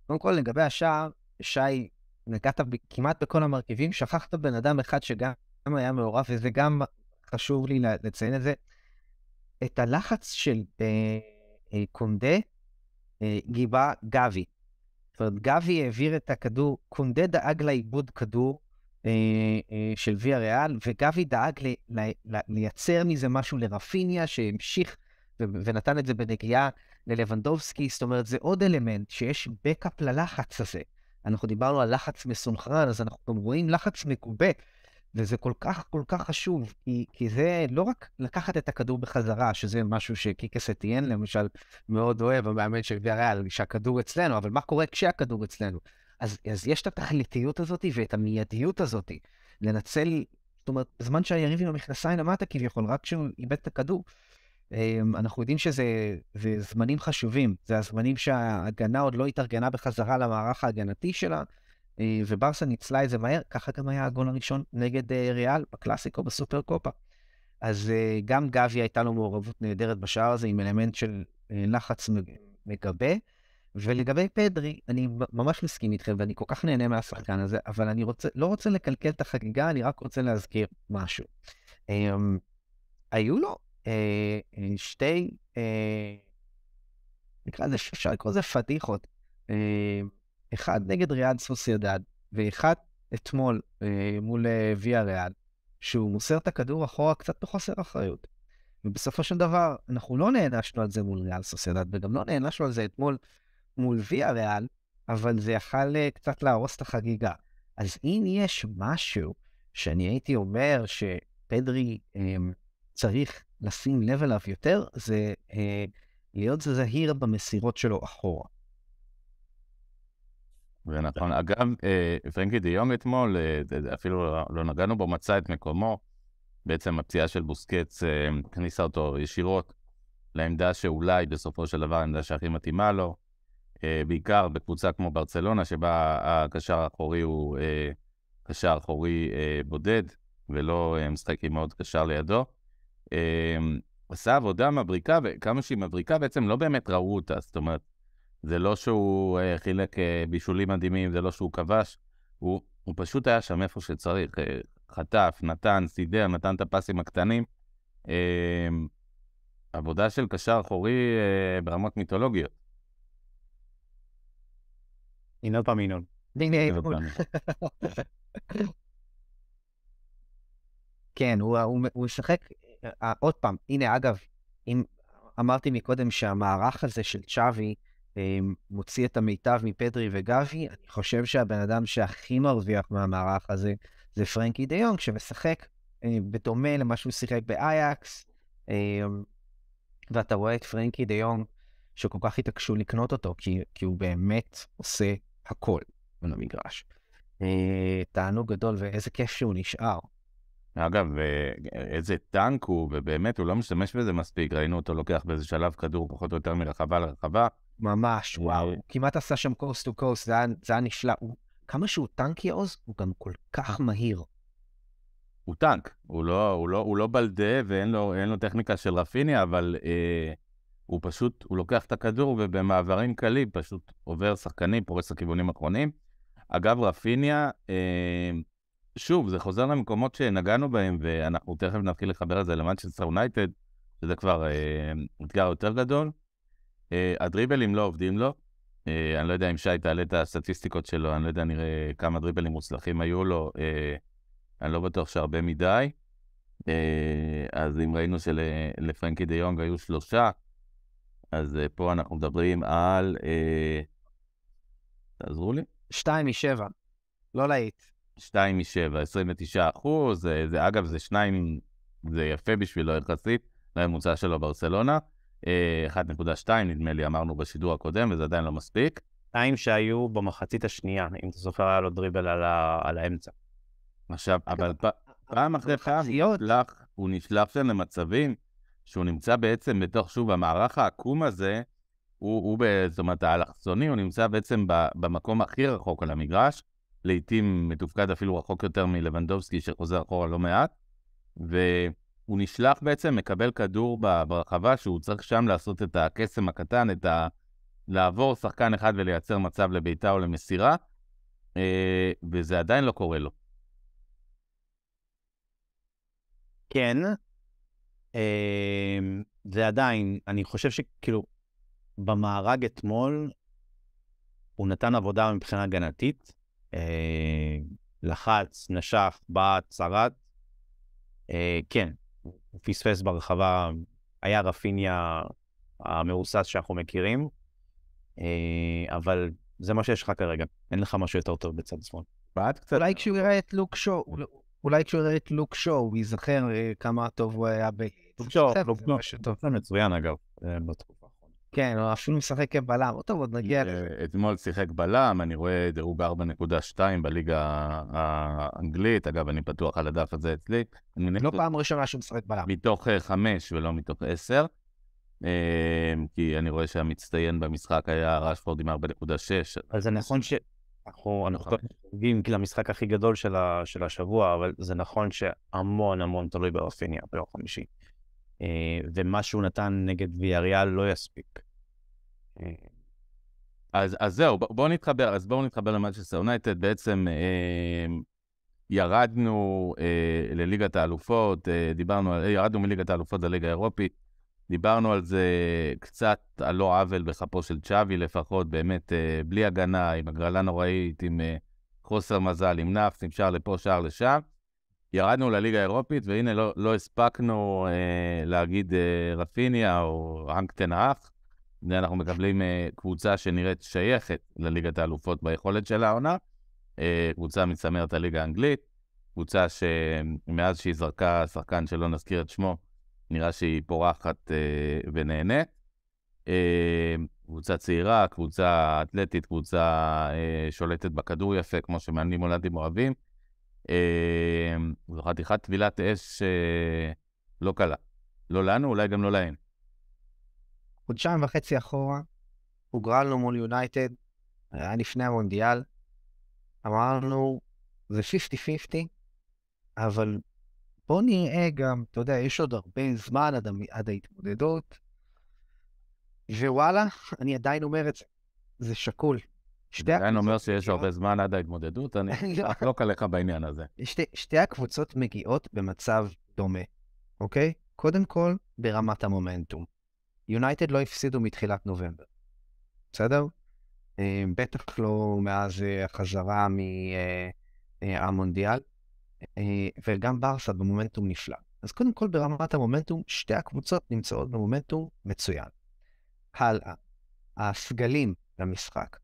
[SPEAKER 2] קודם כל, לגבי השער, שי, נגעת כמעט בכל המרכיבים, שכחת בן אדם אחד שגם גם היה מעורב, וזה גם חשוב לי לציין את זה, את הלחץ של אה, אה, קונדה אה, גיבה גבי. זאת אומרת, גבי העביר את הכדור, קונדה דאג לאיבוד כדור אה, אה, של ויה ריאל, וגבי דאג ל, ל, ל, לייצר מזה משהו לרפיניה, שהמשיך ו, ונתן את זה בנגיעה ללבנדובסקי. זאת אומרת, זה עוד אלמנט שיש בקאפ ללחץ הזה. אנחנו דיברנו על לחץ מסונכרן, אז אנחנו גם רואים לחץ מגובה וזה כל כך כל כך חשוב, כי, כי זה לא רק לקחת את הכדור בחזרה, שזה משהו שקיקס אתיאן למשל מאוד אוהב, המאמן של ויאריאל, שהכדור אצלנו, אבל מה קורה כשהכדור אצלנו? אז, אז יש את התכליתיות הזאת ואת המיידיות הזאת, לנצל, זאת אומרת, זמן שהיריב עם המכנסיים למטה כביכול, רק כשהוא איבד את הכדור. אמ, אנחנו יודעים שזה זמנים חשובים, זה הזמנים שההגנה עוד לא התארגנה בחזרה למערך ההגנתי שלה. אה, וברסה ניצלה את זה מהר, ככה גם היה הגול הראשון נגד אה, ריאל בקלאסיקו בסופר קופה. אז אה, גם גבי הייתה לו מעורבות נהדרת בשער הזה עם אלמנט של לחץ מגבה. ולגבי פדרי, אני ממש מסכים איתכם ואני כל כך נהנה מהשחקן הזה, אבל אני רוצה, לא רוצה לקלקל את החגיגה, אני רק רוצה להזכיר משהו. אמ, היו לו שתי, נקרא לזה, אפשר לקרוא לזה פדיחות. אמ, אחד נגד ריאן סוסיידד, ואחד אתמול אה, מול אה, ויה ריאן, שהוא מוסר את הכדור אחורה קצת בחוסר אחריות. ובסופו של דבר, אנחנו לא נענשנו על זה מול ריאן סוסיידד, וגם לא נענשנו על זה אתמול מול ויה ריאן, אבל זה יכל אה, קצת להרוס את החגיגה. אז אם יש משהו שאני הייתי אומר שפדרי אה, צריך לשים לב אליו יותר, זה אה, להיות זהיר במסירות שלו אחורה.
[SPEAKER 1] זה נכון. כן. אגב, אה, פרנקי דה יונג אתמול, אה, אפילו לא, לא נגענו בו, מצא את מקומו. בעצם הפציעה של בוסקץ אה, הכניסה אותו ישירות לעמדה שאולי בסופו של דבר העמדה שהכי מתאימה לו. בעיקר בקבוצה כמו ברצלונה, שבה הקשר האחורי הוא קשר אחורי בודד, ולא משחק עם עוד קשר לידו. עשה עבודה מבריקה, וכמה שהיא מבריקה, בעצם לא באמת ראו אותה. זאת אומרת, זה לא שהוא אה, חילק אה, בישולים מדהימים, זה לא שהוא כבש, הוא, הוא פשוט היה שם איפה שצריך. אה, חטף, נתן, סידר, נתן את הפסים הקטנים. אמ, עבודה של קשר אחורי ברמות מיתולוגיות.
[SPEAKER 3] הנה עוד פעם ינון.
[SPEAKER 2] כן, הוא, הוא, הוא משחק, עוד פעם, הנה אגב, אם אמרתי מקודם שהמערך הזה של צ'אבי, אה, מוציא את המיטב מפדרי וגבי, אני חושב שהבן אדם שהכי מרוויח מהמערך הזה זה פרנקי דה יונג, שמשחק אה, בדומה למה שהוא שיחק באייקס, אה, ואתה רואה את פרנקי דה יונג, שכל כך התעקשו לקנות אותו, כי, כי הוא באמת עושה הכל על המגרש. תענוג גדול, ואיזה כיף שהוא נשאר.
[SPEAKER 1] אגב, איזה טנק הוא, ובאמת הוא לא משתמש בזה מספיק, ראינו אותו לוקח באיזה שלב כדור פחות או יותר מרחבה לרחבה. ממש, וואו. הוא כמעט עשה שם
[SPEAKER 2] קורס טו קורס, זה היה נפלא. הוא, כמה שהוא טנקי עוז, הוא גם כל כך אה. מהיר.
[SPEAKER 1] הוא טנק, הוא לא, הוא לא, הוא לא בלדה ואין לו, לו טכניקה של רפיניה, אבל אה, הוא פשוט, הוא לוקח את הכדור ובמעברים קלים פשוט עובר שחקנים, פורס לכיוונים אחרונים. אגב, רפיניה, אה, שוב, זה חוזר למקומות שנגענו בהם, ואנחנו תכף נתחיל לחבר את זה למנצ'סטר יונייטד, שזה כבר אה, אתגר יותר גדול. אה, הדריבלים לא עובדים לו. אה, אני לא יודע אם שי תעלה את הסטטיסטיקות שלו, אני לא יודע נראה כמה דריבלים מוצלחים היו לו, אה, אני לא בטוח שהרבה מדי. אז אם ראינו שלפרנקי של, דה יונג היו שלושה, אז פה אנחנו מדברים על... תעזרו לי. שתיים משבע, לא להיט. שתיים משבע, 29 אחוז, זה, אגב, זה שניים, זה יפה בשבילו יחסית, זה הממוצע שלו ברצלונה. 1.2 אה, נדמה לי אמרנו
[SPEAKER 3] בשידור הקודם, וזה עדיין לא מספיק. שתיים שהיו במחצית השנייה, אם אתה זוכר, היה לו דריבל על, ה... על האמצע. עכשיו, כן, אבל פעם אחרי פעם הוא
[SPEAKER 1] נשלח שם למצבים שהוא נמצא בעצם בתוך, שוב, המערך העקום הזה, הוא, הוא ב... זאת אומרת, האלכסוני, הוא נמצא בעצם ב... במקום הכי רחוק על המגרש, לעתים מתופקד אפילו רחוק יותר מלבנדובסקי שחוזר אחורה לא מעט, ו... הוא נשלח בעצם, מקבל כדור ברחבה, שהוא צריך שם לעשות את הקסם הקטן, את ה... לעבור שחקן אחד ולייצר מצב לביתה או למסירה, אה,
[SPEAKER 3] וזה עדיין לא קורה לו. כן, אה, זה עדיין, אני חושב שכאילו, במארג אתמול, הוא נתן עבודה מבחינה הגנתית, אה, לחץ, נשף, בעט, שרד. כן, הוא פספס ברחבה, היה רפיניה המאוסס שאנחנו מכירים, אה, אבל זה מה שיש לך כרגע, אין לך משהו יותר טוב בצד שמאל.
[SPEAKER 2] בעד קצת. אולי כשהוא יראה את לוק שואו, לא, אולי כשהוא יראה את לוק שואו, הוא ייזכר אה, כמה טוב
[SPEAKER 1] הוא היה ב... לוק שואו, לוק שואו,
[SPEAKER 3] מצוין אגב, אה, בתקופה.
[SPEAKER 1] כן, הוא אפילו משחק כבלם, טוב, עוד נגיע אה, לזה. אתמול שיחק בלם, אני רואה דירוג 4.2 בליגה האנגלית, אגב, אני פתוח על הדף הזה אצלי. לא פעם ראשונה שהוא משחק בלם. מתוך 5 אה, ולא מתוך 10, אה, כי אני רואה שהמצטיין
[SPEAKER 3] במשחק היה ראשפורד עם 4.6. אז זה נכון ש... אנחנו חוגגים למשחק הכי גדול של השבוע, אבל זה נכון שהמון המון תלוי ברפיניה ביום חמישי. ומה שהוא נתן נגד ויאריאל לא יספיק. אה,
[SPEAKER 1] אז, אז זהו, בואו בוא נתחבר, אז בואו נתחבר למאצ'סטר יונייטד. בעצם אה, ירדנו אה, לליגת האלופות, אה, דיברנו, אה, ירדנו מליגת האלופות לליגה האירופית. דיברנו על זה קצת, על לא עוול בכפו של צ'אבי לפחות, באמת אה, בלי הגנה, עם הגרלה נוראית, עם אה, חוסר מזל, עם נפט, עם שער לפה, שער לשם. ירדנו לליגה האירופית, והנה לא, לא הספקנו אה, להגיד אה, רפיניה או האנק תנאך. אנחנו מקבלים אה, קבוצה שנראית שייכת לליגת האלופות ביכולת של העונה, אה, קבוצה מצמרת הליגה האנגלית, קבוצה שמאז שהיא זרקה שחקן שלא נזכיר את שמו, נראה שהיא פורחת אה, ונהנית. קבוצה צעירה, קבוצה אתלטית, קבוצה שולטת בכדור יפה, כמו שמאמנים הולנדים אוהבים. זו חתיכת טבילת אש לא קלה. לא לנו, אולי גם לא להם.
[SPEAKER 2] חודשיים וחצי אחורה, הוגרלנו מול יונייטד, היה לפני המונדיאל, אמרנו, זה 50-50, אבל בוא נראה גם, אתה יודע, יש עוד הרבה זמן עד, עד ההתמודדות, ווואלה, אני עדיין אומר את זה, זה שקול.
[SPEAKER 1] שתי עדיין אומר שיש מגיעות... הרבה זמן עד ההתמודדות, אני אחלוק לא. עליך לא בעניין הזה.
[SPEAKER 2] שתי, שתי הקבוצות מגיעות במצב דומה, אוקיי? קודם כל, ברמת המומנטום. יונייטד לא הפסידו מתחילת נובמבר, בסדר? אה, בטח לא מאז אה, החזרה מהמונדיאל, אה, וגם ברסה במומנטום נפלא. אז קודם כל ברמת המומנטום, שתי הקבוצות נמצאות במומנטום מצוין. הלאה, הסגלים למשחק.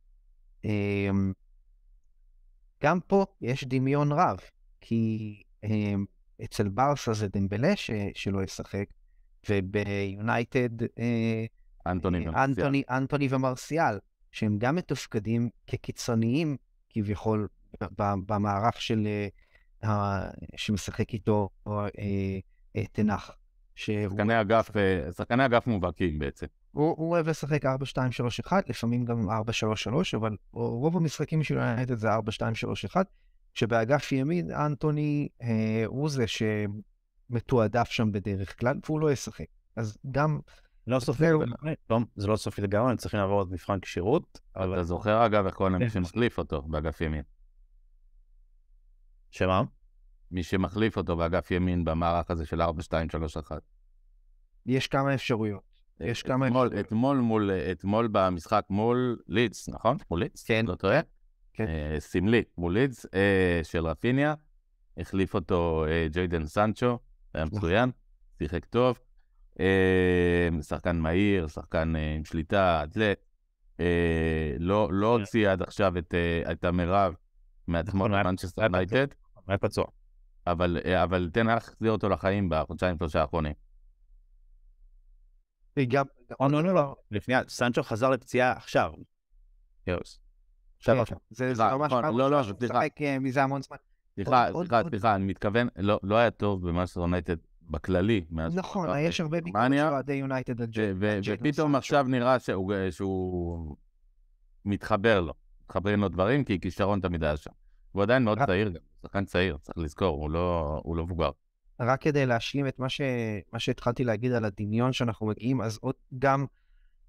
[SPEAKER 2] גם פה יש דמיון רב, כי אצל ברסה זה דמבלה ש... שלא ישחק, וביונייטד... אה, אה, אנטוני, ומרסיאל, שהם גם מתופקדים כקיצוניים כביכול במערך של... uh, שמשחק איתו uh, uh, תנח.
[SPEAKER 1] שחקני אגף, שחקני אגף מובהקים בעצם.
[SPEAKER 2] הוא, הוא אוהב לשחק 4-2-3-1, לפעמים גם 4-3-3, אבל רוב המשחקים שלו היה את זה 4-2-3-1, שבאגף ימין אנטוני אה, הוא זה ש... מתועדף שם בדרך כלל, והוא לא ישחק. אז גם... לא סופי,
[SPEAKER 1] לא- זה לא סופי לגמרי, צריכים לעבור את מבחן כשירות. אבל אתה זוכר אגב איך קוראים למי כן. שמחליף אותו באגף ימין? שמה? מי שמחליף אותו באגף ימין במערך הזה של 4, 2, 3, 1.
[SPEAKER 2] יש כמה אפשרויות.
[SPEAKER 1] אה, יש כמה אפשרויות. אתמול מול, אתמול במשחק מול לידס, נכון? מול לידס? כן. לא טועה? כן. אה, סמלי, מול לידס, אה, של רפיניה. החליף אותו ג'יידן סנצ'ו, היה נכון. מצוין, שיחק טוב. אה, שחקן מהיר, שחקן אה, עם שליטה, אתלט. אה, לא, לא כן. הוציא עד עכשיו את המרב מעצמו נכון, מנצ'סטר נייטד. היה פצוע. אבל תן לך להחזיר אותו לחיים בחודשיים שלושה
[SPEAKER 3] האחרונים. גם, לא, לא, לא, לפני, סנצ'ו חזר לפציעה עכשיו. יוס. כן, שלוש. כן. זה ממש... נכון, לא, לא, סליחה.
[SPEAKER 1] מזה המון זמן. סליחה, סליחה, סליחה, אני מתכוון, לא, לא היה טוב במאסטר יונייטד בכללי. נכון, יש הרבה ביקורים של אוהדי יונייטד על ג'יידון ופתאום עכשיו נראה שהוא, שהוא מתחבר לו, מתחברים לו דברים, כי כישרון תמיד היה שם. הוא עדיין מאוד צעיר גם, שחקן צעיר, צריך לזכור, הוא לא, הוא לא מבוגר.
[SPEAKER 2] רק כדי להשלים את מה, ש... מה שהתחלתי להגיד על הדמיון שאנחנו מגיעים, אז עוד גם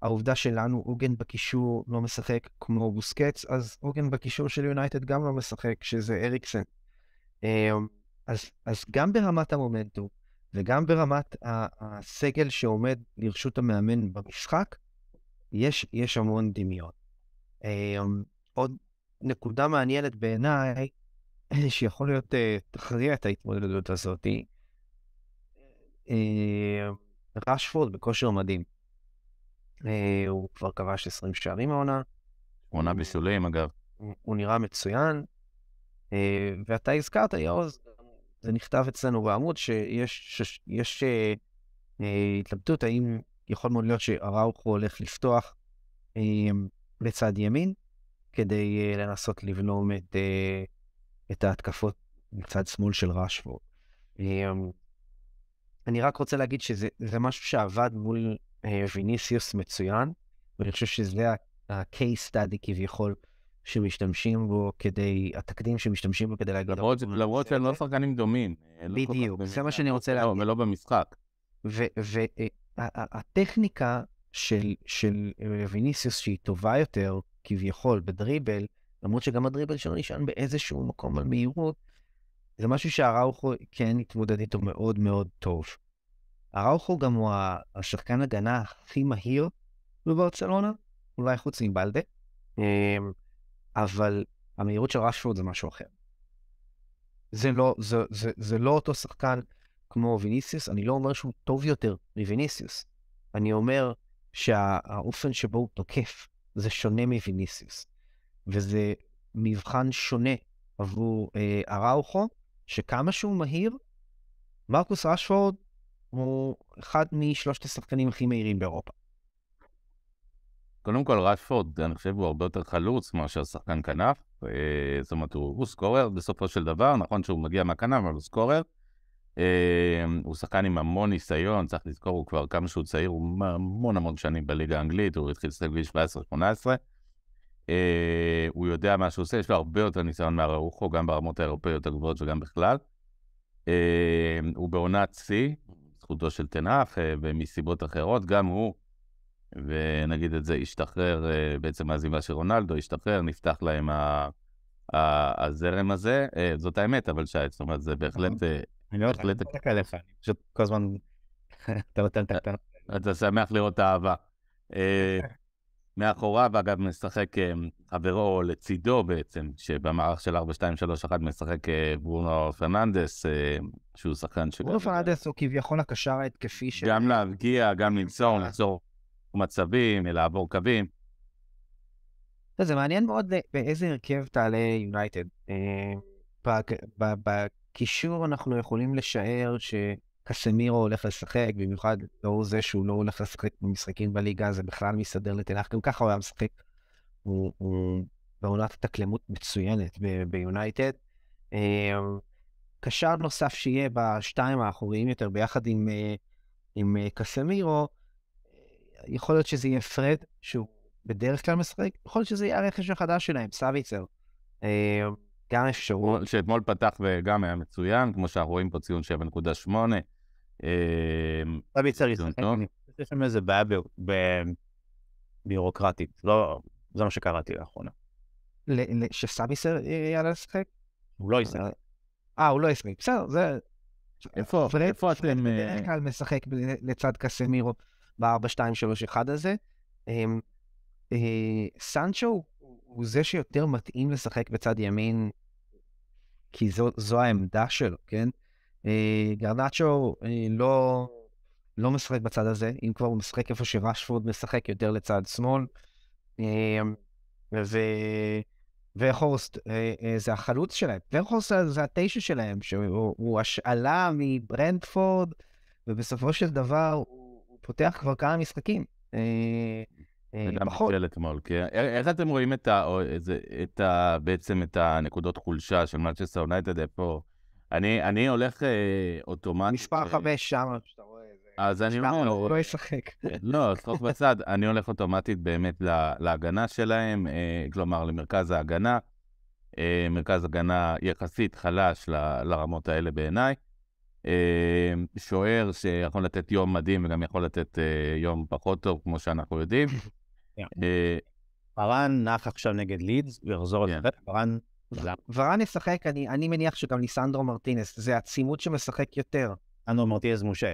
[SPEAKER 2] העובדה שלנו, עוגן בקישור לא משחק כמו בוסקץ, אז עוגן בקישור של יונייטד גם לא משחק, שזה אריקסן. אמ, אז, אז גם ברמת המומנטום וגם ברמת הסגל שעומד לרשות המאמן במשחק, יש, יש המון דמיון. אמ, עוד נקודה מעניינת בעיניי, שיכול להיות אה, תכריע את ההתמודדות הזאתי, אה, ראשפורד בכושר מדהים. אה, הוא כבר כבש 20 שערים העונה. עונה בסולים אגב. הוא נראה מצוין, אה, ואתה הזכרת, יאוז, זה נכתב אצלנו בעמוד, שיש אה, אה, התלבטות האם יכול מאוד להיות שאראוכו הולך לפתוח בצד ימין, כדי לנסות לבלום את, את ההתקפות מצד שמאל של רשוורד. אני רק רוצה להגיד שזה משהו שעבד מול ויניסיוס מצוין, ואני חושב שזה ה-case study כביכול. שמשתמשים בו כדי, התקדים שמשתמשים
[SPEAKER 1] בו כדי להגיד... למרות, אוקיי, למרות שהם לא שחקנים דומים. אה, לא בדיוק, זה מה שאני רוצה לא, להגיד. ולא במשחק.
[SPEAKER 2] והטכניקה אה, של, של אה, ויניסיוס שהיא טובה יותר, כביכול, בדריבל, למרות שגם הדריבל שלו נשען באיזשהו מקום על מהירות, זה משהו שהראוכו כן התמודד איתו מאוד מאוד טוב. הראוכו גם הוא השחקן הגנה הכי מהיר בברצלונה, אולי חוץ מבלדה. אמ, אבל המהירות של ראשפורד זה משהו אחר. זה לא, זה, זה, זה לא אותו שחקן כמו ויניסיוס, אני לא אומר שהוא טוב יותר מויניסיוס. אני אומר שהאופן שה, שבו הוא תוקף זה שונה מויניסיוס. וזה מבחן שונה עבור אה, הראוכו, שכמה שהוא מהיר, מרקוס ראשפורד הוא אחד משלושת השחקנים הכי מהירים באירופה.
[SPEAKER 1] קודם כל, רשפורד, אני חושב, הוא הרבה יותר חלוץ מאשר שחקן כנף. אה, זאת אומרת, הוא סקורר בסופו של דבר, נכון שהוא מגיע מהכנף, אבל הוא סקורר. אה, הוא שחקן עם המון ניסיון, צריך לזכור, הוא כבר כמה שהוא צעיר, הוא המון המון שנים בליגה האנגלית, הוא התחיל לשחק בגיל 17-18. אה, הוא יודע מה שהוא עושה, יש לו הרבה יותר ניסיון מהרוחו, גם ברמות האירופאיות הגבוהות וגם בכלל. הוא בעונת שיא, זכותו של תנח ומסיבות אחרות, גם הוא ונגיד את זה, השתחרר אה, בעצם מהעזיבה של רונלדו, השתחרר, נפתח להם ה... ה... הזרם הזה, אה, זאת האמת, אבל שי, זאת אומרת, זה בהחלט... נכון. אה, אני לא מתחלק
[SPEAKER 3] עליך, אני פשוט כל הזמן... אתה נותן את הקטנה.
[SPEAKER 1] אתה שמח לראות אהבה. מאחוריו, אגב, משחק חברו לצידו בעצם, שבמערך של 4-2-3-1 משחק ברונו פרננדס, שהוא שחקן ש... ברונו פרננדס הוא כביכול הקשר ההתקפי של... גם להבקיע, גם למסור, לחזור מצבים, מלעבור קווים.
[SPEAKER 2] זה מעניין מאוד באיזה הרכב תעלה יונייטד. אה, בקישור אנחנו יכולים לשער שקסמירו הולך לשחק, במיוחד לאור זה שהוא לא הולך לשחק במשחקים בליגה, זה בכלל מסתדר לתנח, גם ככה הוא היה משחק. הוא בעונת התקלמות מצוינת ביונייטד. אה, קשר נוסף שיהיה בשתיים האחוריים יותר, ביחד עם, אה, עם קסמירו, יכול להיות שזה יהיה פרד, שהוא בדרך כלל משחק, יכול להיות שזה יהיה הרכש החדש שלהם, סאביצר.
[SPEAKER 1] אה, גם אפשרות. שאתמול פתח וגם היה מצוין, כמו שאנחנו רואים פה ציון 7.8. אה,
[SPEAKER 3] סאביצר ישחק, יש שם איזה בעיה ביורוקרטית, לא, זה מה שקראתי לאחרונה.
[SPEAKER 2] שסביסר יעלה לשחק? הוא לא ישחק. אה, אה, הוא לא ישחק, בסדר, זה... איפה, איפה אתם... בדרך כלל משחק לצד קסמירו. ב-4-2-3-1 הזה. אמ, אה, סנצ'ו הוא זה שיותר מתאים לשחק בצד ימין, כי זו, זו העמדה שלו, כן? אה, גרנצ'ו אה, לא, לא משחק בצד הזה, אם כבר הוא משחק איפה שרשפורד משחק יותר לצד שמאל. אמ, ו... וחורסט זה החלוץ שלהם, ורחורסט זה התשע שלהם, שהוא השאלה מברנדפורד, ובסופו של דבר פותח כבר כמה משחקים.
[SPEAKER 3] וגם אה, אה, בגלל
[SPEAKER 1] אתמול, כן. איך אה, אתם רואים את ה... את ה... בעצם את הנקודות חולשה של מנצ'סטר אונייטד איפה? אני, אני הולך אה, אוטומט... מספר חמש שם, שאתה רואה. אז אני אומר... לא ישחק. לא, צחוק בצד, אני הולך אוטומטית באמת לה, להגנה שלהם, אה, כלומר למרכז ההגנה. אה, מרכז הגנה יחסית חלש ל, לרמות האלה בעיניי. אה, שוער שיכול לתת יום מדהים וגם יכול לתת אה, יום פחות טוב, כמו שאנחנו יודעים. כן. אה, ורן נח עכשיו נגד לידס, הוא יחזור כן. לשחק, ורן... ורן ישחק,
[SPEAKER 2] אני מניח שגם ליסנדרו מרטינס, זה הצימות שמשחק יותר. אנדרו מרטינס מושה.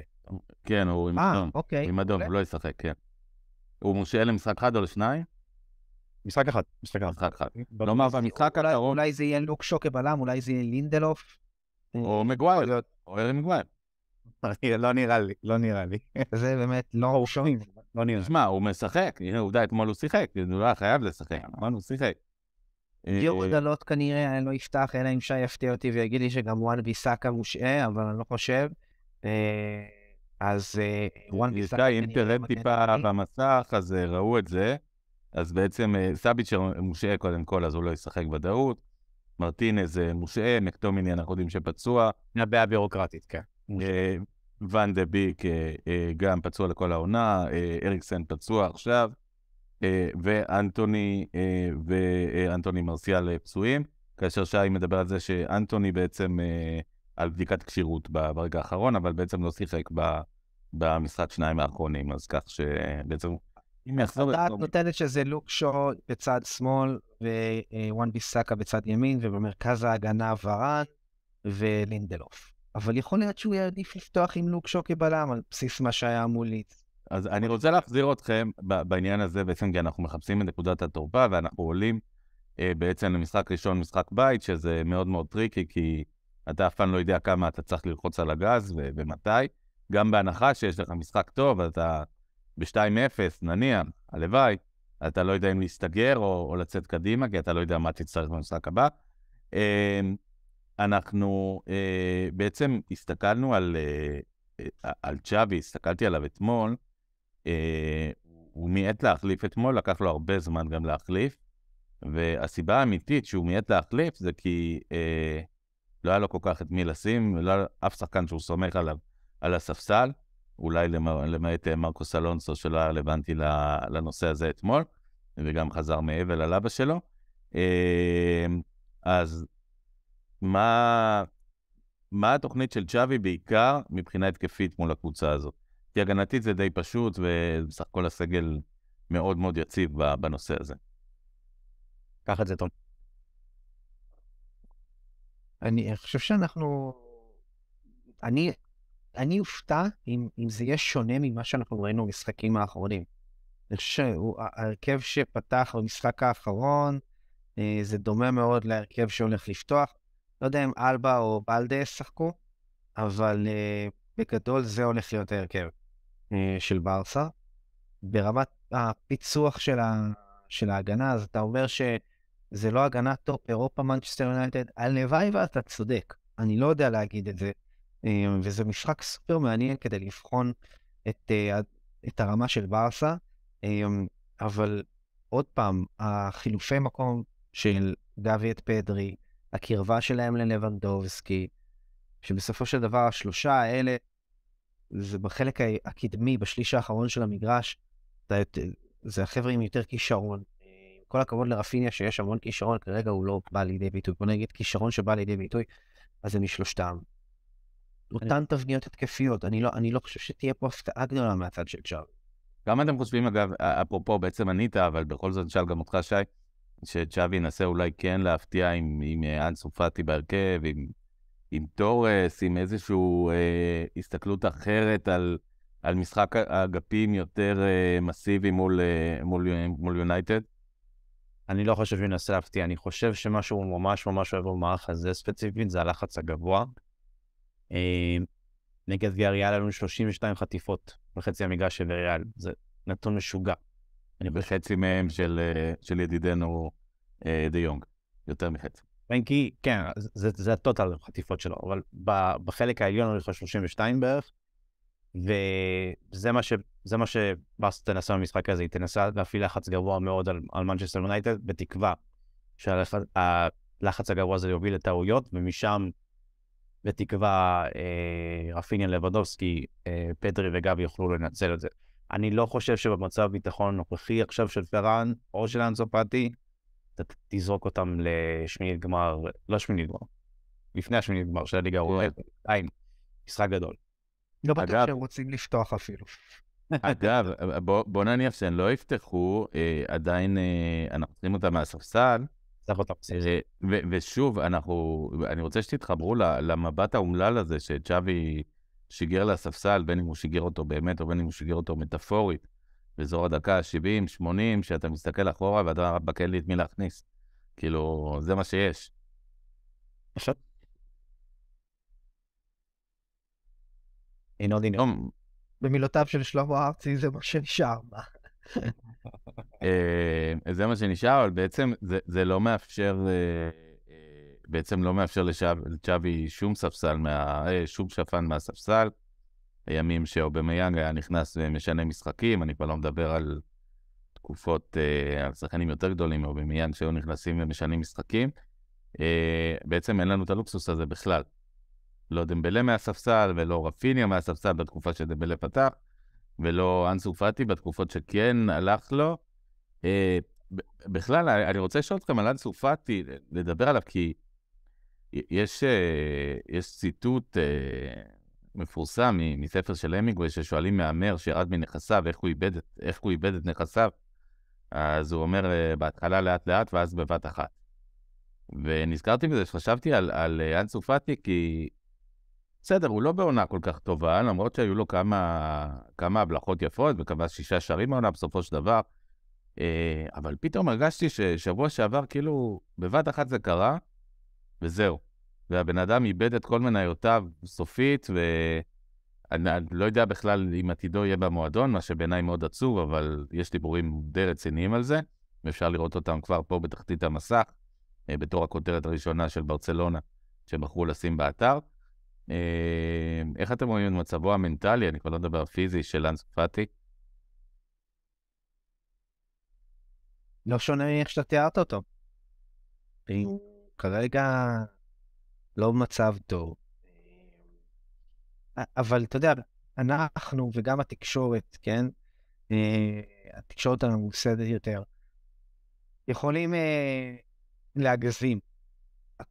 [SPEAKER 1] כן, הוא עם אדום. אוקיי, עם אדום, אוקיי. הוא לא ישחק, כן. הוא מושעה למשחק אחד או לשניים? משחק אחד, משחק אחד. משחק אחד.
[SPEAKER 2] כלומר, לא, במשחק האחרון... אולי זה יהיה לוק שוקה בלם, אולי
[SPEAKER 1] זה יהיה לינדלוף. או מגווייר. עורר עם לא נראה לי, לא נראה לי. זה באמת לא שומעים, לא נראה. שמע, הוא משחק, הנה עובדה, אתמול הוא שיחק, הוא לא היה חייב לשחק, אמרנו, כן. נכון? הוא שיחק. דיור אה, דלות אה. כנראה אני לא אפתח, אלא אם שי
[SPEAKER 2] יפתיע אותי ויגיד לי שגם וואן ביסאקה מושעה, אבל אני לא חושב. אה, אז וואן
[SPEAKER 1] ביסאקה... אם תרד טיפה במסך, אז ראו את זה. אז בעצם סאביצ'ר מושעה קודם כל, אז הוא לא ישחק בדעות. מרטינז אה, מושעה, מקטומיני אנחנו יודעים שפצוע. הבעיה ביורוקרטית, כן. ואן אה, דה ביק אה, גם פצוע לכל העונה, אריקסן פצוע עכשיו, ואנטוני ואנטוני מרסיאל פצועים, כאשר שי מדבר על זה שאנטוני בעצם על בדיקת כשירות ברגע האחרון, אבל בעצם לא שיחק במשחק שניים האחרונים, אז כך שבעצם
[SPEAKER 2] הדעת נותנת שזה לוק שו בצד שמאל, ווואן ביסאקה בצד ימין, ובמרכז ההגנה ורן ולינדלוף. אבל יכול להיות שהוא יעדיף לפתוח עם לוק שו כבלם על בסיס מה שהיה מוליץ.
[SPEAKER 1] אז אני רוצה להחזיר אתכם בעניין הזה, בעצם כי אנחנו מחפשים את נקודת התורפה ואנחנו עולים אה, בעצם למשחק ראשון, משחק בית, שזה מאוד מאוד טריקי, כי אתה אף פעם לא יודע כמה אתה צריך ללחוץ על הגז ומתי. גם בהנחה שיש לך משחק טוב, אתה ב-2-0, נניח, הלוואי, אתה לא יודע אם להסתגר או, או לצאת קדימה, כי אתה לא יודע מה תצטרך במשחק הבא. אמ, אנחנו אה, בעצם הסתכלנו על, אה, אה, על צ'אבי, הסתכלתי עליו אתמול, הוא מיעט להחליף אתמול, לקח לו הרבה זמן גם להחליף, והסיבה האמיתית שהוא מיעט להחליף זה כי לא היה לו כל כך את מי לשים, לא היה אף שחקן שהוא סומך עליו על הספסל. אולי למעט אה, מרקוס אלונסו, שלא היה רלוונטי לנושא הזה אתמול, וגם חזר מאבל על אבא שלו. אה, אז מה, מה התוכנית של צ'אבי בעיקר מבחינה התקפית מול הקבוצה הזאת? כי הגנתית זה די פשוט, ובסך הכל הסגל מאוד מאוד יציב בנושא הזה. קח את זה,
[SPEAKER 3] תום.
[SPEAKER 2] אני חושב שאנחנו... אני אני אופתע אם, אם זה יהיה שונה ממה שאנחנו ראינו במשחקים האחרונים. אני חושב שההרכב שפתח במשחק האחרון, אה, זה דומה מאוד להרכב שהולך לפתוח. לא יודע אם אלבה או בלדה ישחקו, אבל אה, בגדול זה הולך להיות ההרכב אה, של ברסה. ברמת הפיצוח של, ה, של ההגנה, אז אתה אומר שזה לא הגנה טופ אירופה מנצ'סטר יונייטד, הלוואי ואתה צודק, אני לא יודע להגיד את זה. אה, וזה משחק סופר מעניין כדי לבחון את, אה, את הרמה של ברסה, אה, אבל עוד פעם, החילופי מקום של גבי את פדרי, הקרבה שלהם ללבנדובסקי, שבסופו של דבר השלושה האלה, זה בחלק הקדמי, בשליש האחרון של המגרש, זה, החבר'ה עם יותר כישרון. עם כל הכבוד לרפיניה שיש המון כישרון, כרגע הוא לא בא לידי ביטוי. בוא נגיד כישרון שבא לידי ביטוי, אז זה משלושתם. אותן תבניות התקפיות. אני לא, אני לא חושב שתהיה פה הפתעה גדולה מהצד של ג'ארי.
[SPEAKER 1] כמה אתם חושבים, אגב, אפרופו, בעצם ענית, אבל בכל זאת נשאל גם אותך, שי, שצ'אבי ינסה אולי כן להפתיע עם, עם אה, אנסו פאטי בהרכב, עם, עם תורס, עם איזושהי אה, הסתכלות אחרת על, על משחק אגפים יותר אה, מסיבי מול, אה, מול, אה, מול יונייטד?
[SPEAKER 3] אני לא חושב שהוא ינסה להפתיע, אני חושב שמשהו ממש ממש אוהב במערך הזה ספציפית זה הלחץ הגבוה. אה, נגד ויאריאל עלו 32 חטיפות בחצי המגרש של ויאריאל. זה נתון משוגע. וחצי מהם של,
[SPEAKER 1] אה, של ידידנו אה, דה יונג, יותר מחצי.
[SPEAKER 3] פרנקי, כן, זה, זה הטוטל חטיפות שלו, אבל בחלק העליון הוא 32 בערך, וזה מה, ש, מה שבאס תנסה במשחק הזה, היא תנסה להפעיל לחץ גבוה מאוד על, על מנצ'סטר יונייטד, בתקווה שהלחץ הגבוה הזה יוביל לטעויות, ומשם בתקווה אה, רפיניה לבדובסקי, אה, פטרי וגבי יוכלו לנצל את זה. אני לא חושב שבמצב ביטחון הנוכחי עכשיו של פראן או של אנסופטי, אתה תזרוק אותם לשמינית גמר, לא שמינית גמר, לפני השמינית גמר של הליגה כן. האירופית, עין, משחק גדול. לא בטוח אגב... שהם
[SPEAKER 2] רוצים לפתוח אפילו.
[SPEAKER 1] אגב, בוא, בוא נניח שהם לא יפתחו, אה, עדיין אה, אנחנו צריכים אותם מהספסל, שם אותם. אה, אה, ושוב, אנחנו, אני רוצה שתתחברו למבט האומלל הזה שצ'אבי שיגר לספסל, בין אם הוא שיגר אותו באמת או בין אם הוא שיגר אותו מטאפורית, וזו הדקה ה-70, 80, שאתה מסתכל אחורה ואתה אומר, אין לי את מי להכניס. כאילו, זה מה שיש. עכשיו...
[SPEAKER 3] ינון ינון.
[SPEAKER 2] במילותיו של שלמה ארצי זה מה שנשאר.
[SPEAKER 3] אה,
[SPEAKER 1] זה מה שנשאר, אבל בעצם זה, זה לא מאפשר, אה, אה, בעצם לא מאפשר לצ'אבי שום ספסל, מה, שום שפן מהספסל. הימים שאובמיאן היה נכנס ומשנה משחקים, אני כבר לא מדבר על תקופות, על שחקנים יותר גדולים מאובמיאן שהיו נכנסים ומשנים משחקים. בעצם אין לנו את הלוקסוס הזה בכלל. לא דמבלה מהספסל ולא רפיניה מהספסל בתקופה שדמבלה פתח. ולא אנסו פאטי בתקופות שכן הלך לו. אה, בכלל, אני רוצה לשאול אתכם על אנסו פאטי, לדבר עליו, כי יש, אה, יש ציטוט אה, מפורסם מספר של המינגווי, ששואלים מהמר שירד מנכסיו, איך הוא איבד איך הוא איבד את נכסיו. אז הוא אומר אה, בהתחלה לאט לאט ואז בבת אחת. ונזכרתי בזה שחשבתי על, על אה, אנסו פאטי, כי בסדר, הוא לא בעונה כל כך טובה, למרות שהיו לו כמה, כמה הבלחות יפות וכמה שישה שערים בעונה בסופו של דבר. אה, אבל פתאום הרגשתי ששבוע שעבר, כאילו, בבת אחת זה קרה, וזהו. והבן אדם איבד את כל מניותיו סופית, ואני לא יודע בכלל אם עתידו יהיה במועדון, מה שבעיניי מאוד עצוב, אבל יש דיבורים די רציניים על זה, ואפשר לראות אותם כבר פה בתחתית המסך, אה, בתור הכותרת הראשונה של ברצלונה, שבחרו לשים באתר. אה, איך אתם רואים את מצבו המנטלי, אני כבר לא מדבר פיזי, של אנס פאטי?
[SPEAKER 2] לא שונה מאיך שאתה תיארת אותו. כרגע לא במצב טוב. אה, אבל אתה יודע, אנחנו וגם התקשורת, כן? אה, התקשורת הממוסדת יותר, יכולים להגזים.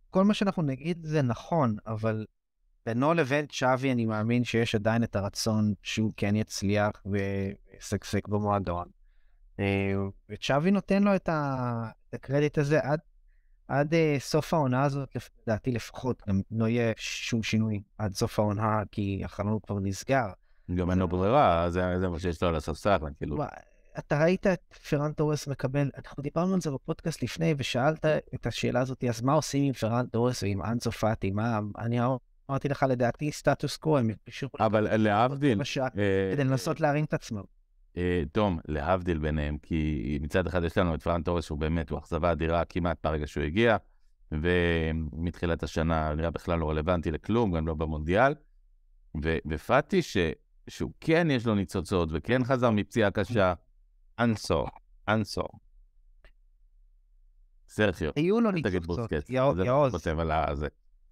[SPEAKER 2] כל מה שאנחנו נגיד זה נכון, אבל בינו לבין צ'אבי אני מאמין שיש עדיין את הרצון שהוא כן יצליח וישגשג במועדון. אה, וצ'אבי נותן לו את הקרדיט הזה עד, עד אה, סוף העונה הזאת, לדעתי לפחות, גם לא יהיה שום שינוי עד סוף העונה, כי החלון כבר נסגר.
[SPEAKER 1] גם אין לו ברירה, זה, זה מה שיש לו על הספסל, כאילו.
[SPEAKER 2] אתה ראית את פרן תורס מקבל, אנחנו דיברנו על זה בפודקאסט לפני, ושאלת את השאלה הזאת, אז מה עושים עם פרן תורס ועם אנסופטי, מה, אני אמר, אמרתי לך, לדעתי סטטוס קוו, הם יפגשו...
[SPEAKER 1] אבל להבדיל... אה, כדי
[SPEAKER 2] לנסות אה, להרים את עצמם.
[SPEAKER 1] אה, תום, להבדיל ביניהם, כי מצד אחד יש לנו את פרן תורס, שהוא באמת, הוא אכזבה אדירה כמעט מהרגע שהוא הגיע, ומתחילת השנה נראה בכלל לא רלוונטי לכלום, גם לא במונדיאל. ופאטי, שהוא כן יש לו ניצוצות, וכן חזר מפציעה קשה, אנסור, אנסור. סרחיו. היו לו ניצוצות, יעוז.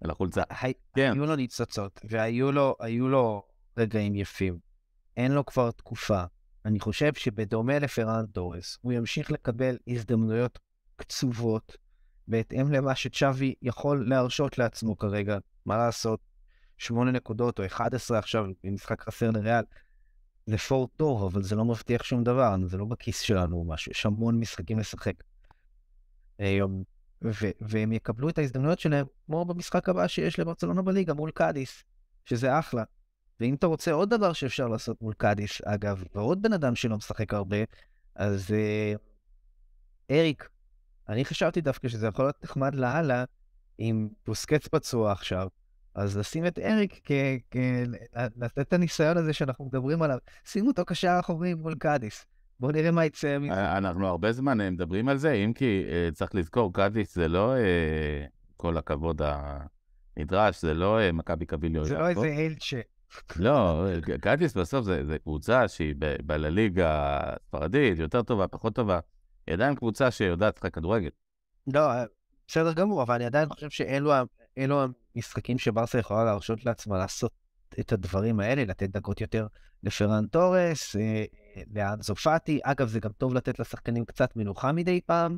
[SPEAKER 1] על החולצה.
[SPEAKER 2] כן. היו לו ניצוצות, והיו לו, לו רגעים יפים. אין לו כבר תקופה. אני חושב שבדומה לפרנד דורס, הוא ימשיך לקבל הזדמנויות קצובות, בהתאם למה שצ'אבי יכול להרשות לעצמו כרגע. מה לעשות, שמונה נקודות או 11 עכשיו, במשחק חסר לריאל, זה פור טוב, אבל זה לא מבטיח שום דבר, זה לא בכיס שלנו או משהו, יש המון משחקים לשחק. ו- והם יקבלו את ההזדמנויות שלהם, כמו במשחק הבא שיש לברצלונה בליגה מול קאדיס, שזה אחלה. ואם אתה רוצה עוד דבר שאפשר לעשות מול קאדיס, אגב, ועוד בן אדם שלא משחק הרבה, אז אה, אריק, אני חשבתי דווקא שזה יכול להיות נחמד לאללה, אם בוסקץ פצוע עכשיו, אז לשים את אריק, כ- כ- לתת את הניסיון הזה שאנחנו מדברים עליו, שימו אותו קשר אחורי מול קאדיס.
[SPEAKER 1] בואו נראה מה יצא מזה. אה, אנחנו הרבה זמן אה, מדברים על זה, אם כי אה, צריך לזכור, קאדיס זה לא כל הכבוד הנדרש, זה לא מכבי קביליו. זה לא איזה אלצ'ה. לא, קאדיס בסוף זה קבוצה שהיא בלליגה הספרדית, יותר טובה, פחות טובה. היא עדיין קבוצה שיודעת לך כדורגל.
[SPEAKER 2] לא, בסדר גמור, אבל אני עדיין חושב שאלו המשחקים שברסה יכולה להרשות לעצמה לעשות את הדברים האלה, לתת דקות יותר לפרן תורס, אה, לאנזו פאטי. אגב, זה גם טוב לתת לשחקנים קצת מנוחה מדי פעם,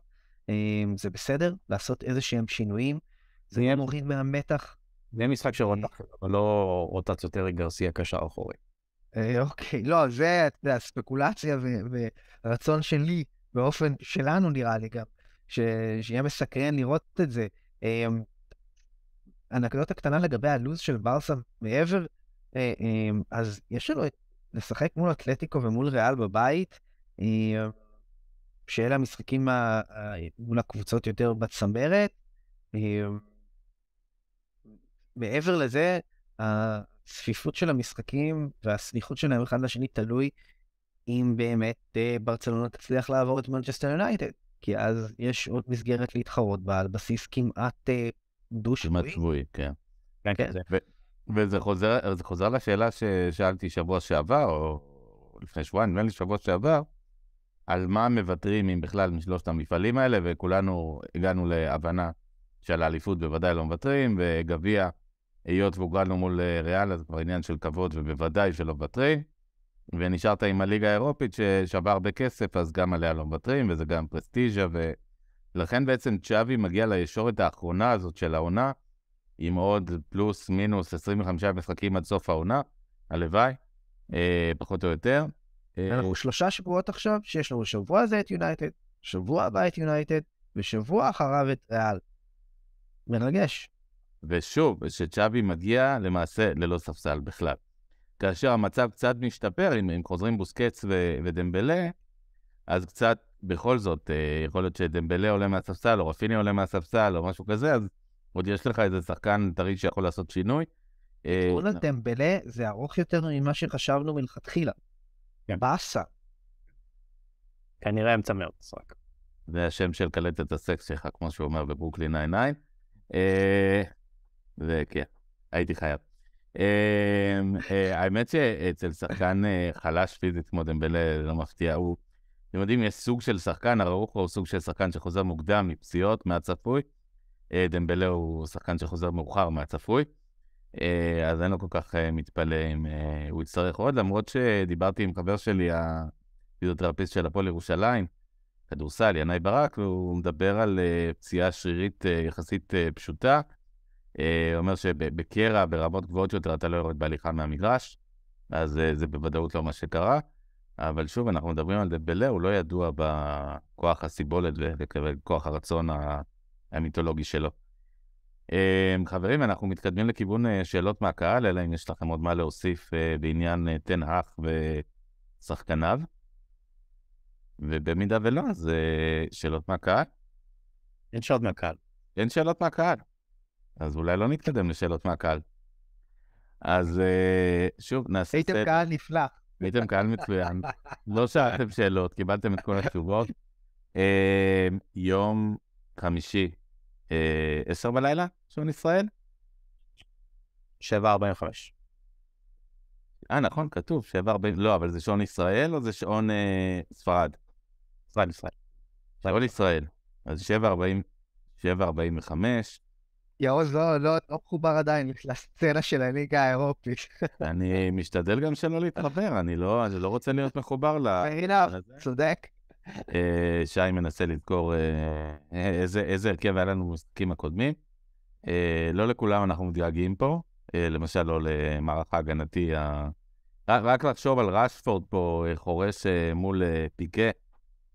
[SPEAKER 2] אה, זה בסדר, לעשות איזה שהם שינויים. זה יהיה מוריד מהמתח.
[SPEAKER 3] זה יהיה משחק של אה. אבל לא רוטציות יותר גרסיה קשה אחורי.
[SPEAKER 2] אוקיי, לא, זה, הספקולציה ורצון שלי, באופן שלנו נראה לי גם, שיהיה מסקרן לראות את זה. אנקדוטה קטנה לגבי הלו"ז של ברסה, מעבר אה, אה, אז יש לנו את... לשחק מול אתלטיקו ומול ריאל בבית, אה, שאלה המשחקים ה... מול הקבוצות יותר בצמרת. מעבר לזה, הצפיפות של המשחקים והסמיכות שלהם אחד לשני תלוי אם באמת ברצלונה תצליח לעבור את מנצ'סטר יונייטד, כי אז יש עוד מסגרת להתחרות בה על בסיס כמעט דו-שבועי. כמעט
[SPEAKER 1] שבועי, כן. כן, כן. כן ו... וזה חוזר, חוזר לשאלה ששאלתי שבוע שעבר, או לפני שבועיים, נדמה לי שבוע שעבר, על מה מוותרים, אם בכלל, משלושת המפעלים האלה, וכולנו הגענו להבנה שעל האליפות בוודאי לא מוותרים, וגביע, היות והוגרלנו מול אה, ריאל, אז כבר עניין של כבוד, ובוודאי שלא מוותרים. ונשארת עם הליגה האירופית ששווה הרבה כסף, אז גם עליה לא מוותרים, וזה גם פרסטיג'ה, ולכן בעצם צ'אבי מגיע לישורת האחרונה הזאת של העונה, עם עוד פלוס מינוס 25 משחקים עד סוף העונה, הלוואי, אה, פחות או יותר. אה, אנחנו אה, שלושה שבועות עכשיו, שיש לנו שבוע
[SPEAKER 2] זה את יונייטד, שבוע הבא את יונייטד, ושבוע אחריו את ריאל. מרגש.
[SPEAKER 1] ושוב, שצ'אבי מגיע למעשה ללא ספסל בכלל. כאשר המצב קצת משתפר, אם, אם חוזרים בוסקץ ו- ודמבלה, אז קצת, בכל זאת, אה, יכול להיות שדמבלה עולה מהספסל, או רפיני עולה מהספסל, או משהו כזה, אז עוד יש לך איזה שחקן טרי שיכול לעשות שינוי. אה, רונלד
[SPEAKER 2] דמבלה זה ארוך יותר ממה שחשבנו מלכתחילה. כן. באסה.
[SPEAKER 1] כנראה אמצע מרץ רק. זה השם של קלטת הסקס שלך, כמו שהוא אומר בברוקלין 9-9. וכן, אה, הייתי חייב. אה, האמת שאצל שחקן חלש פיזית כמו דמבלה, לא מפתיע, הוא... אתם יודעים, יש סוג של שחקן, הרוחו הוא סוג של שחקן שחוזר מוקדם מפציעות, מהצפוי. אה, דמבלה הוא שחקן שחוזר מאוחר מהצפוי, אה, אז אני לא כל כך אה, מתפלא אם הוא יצטרך עוד, למרות שדיברתי עם חבר שלי, הפיזיותרפיסט של הפועל ירושלים, כדורסל, ינאי ברק, והוא מדבר על פציעה שרירית יחסית פשוטה. הוא אומר שבקרע, ברמות גבוהות יותר, אתה לא יורד בהליכה מהמגרש, אז זה בוודאות לא מה שקרה. אבל שוב, אנחנו מדברים על דמבלה, הוא לא ידוע בכוח הסיבולת וכוח הרצון ה... המיתולוגי שלו. אמ, חברים, אנחנו מתקדמים לכיוון אה, שאלות מהקהל, אלא אם יש לכם עוד מה להוסיף אה, בעניין אה, תנהך ושחקניו. ובמידה ולא, אז שאלות מהקהל. אין שאלות מהקהל. אין שאלות מהקהל. אז אולי לא נתקדם לשאלות מהקהל. אז שוב, נעשה... הייתם סט... קהל נפלא. הייתם קהל מצוין. לא שאלתם שאלות, קיבלתם את כל התשובות. אמ, יום חמישי, אה, עשר בלילה, שעון ישראל, שבע ארבעים וחמש. אה, נכון, כתוב שבע ארבעים, לא, אבל זה שעון ישראל או זה שעון אה, ספרד? ספרד ישראל. שעון ישראל. אז שבע ארבעים, 7.40, 7.45. יעוז לא, לא, לא מחובר עדיין לסצנה של הליגה האירופית. אני משתדל גם שלא להתחבר, אני לא, אני לא רוצה להיות מחובר ל... לא, צודק. אה, שי מנסה לזכור אה, אה, איזה הרכב היה לנו במשחקים הקודמים. לא לכולם אנחנו מתגעגעים פה, למשל לא למערכה הגנתי. ה... רק לחשוב על ראשפורד פה, חורש מול פיקה.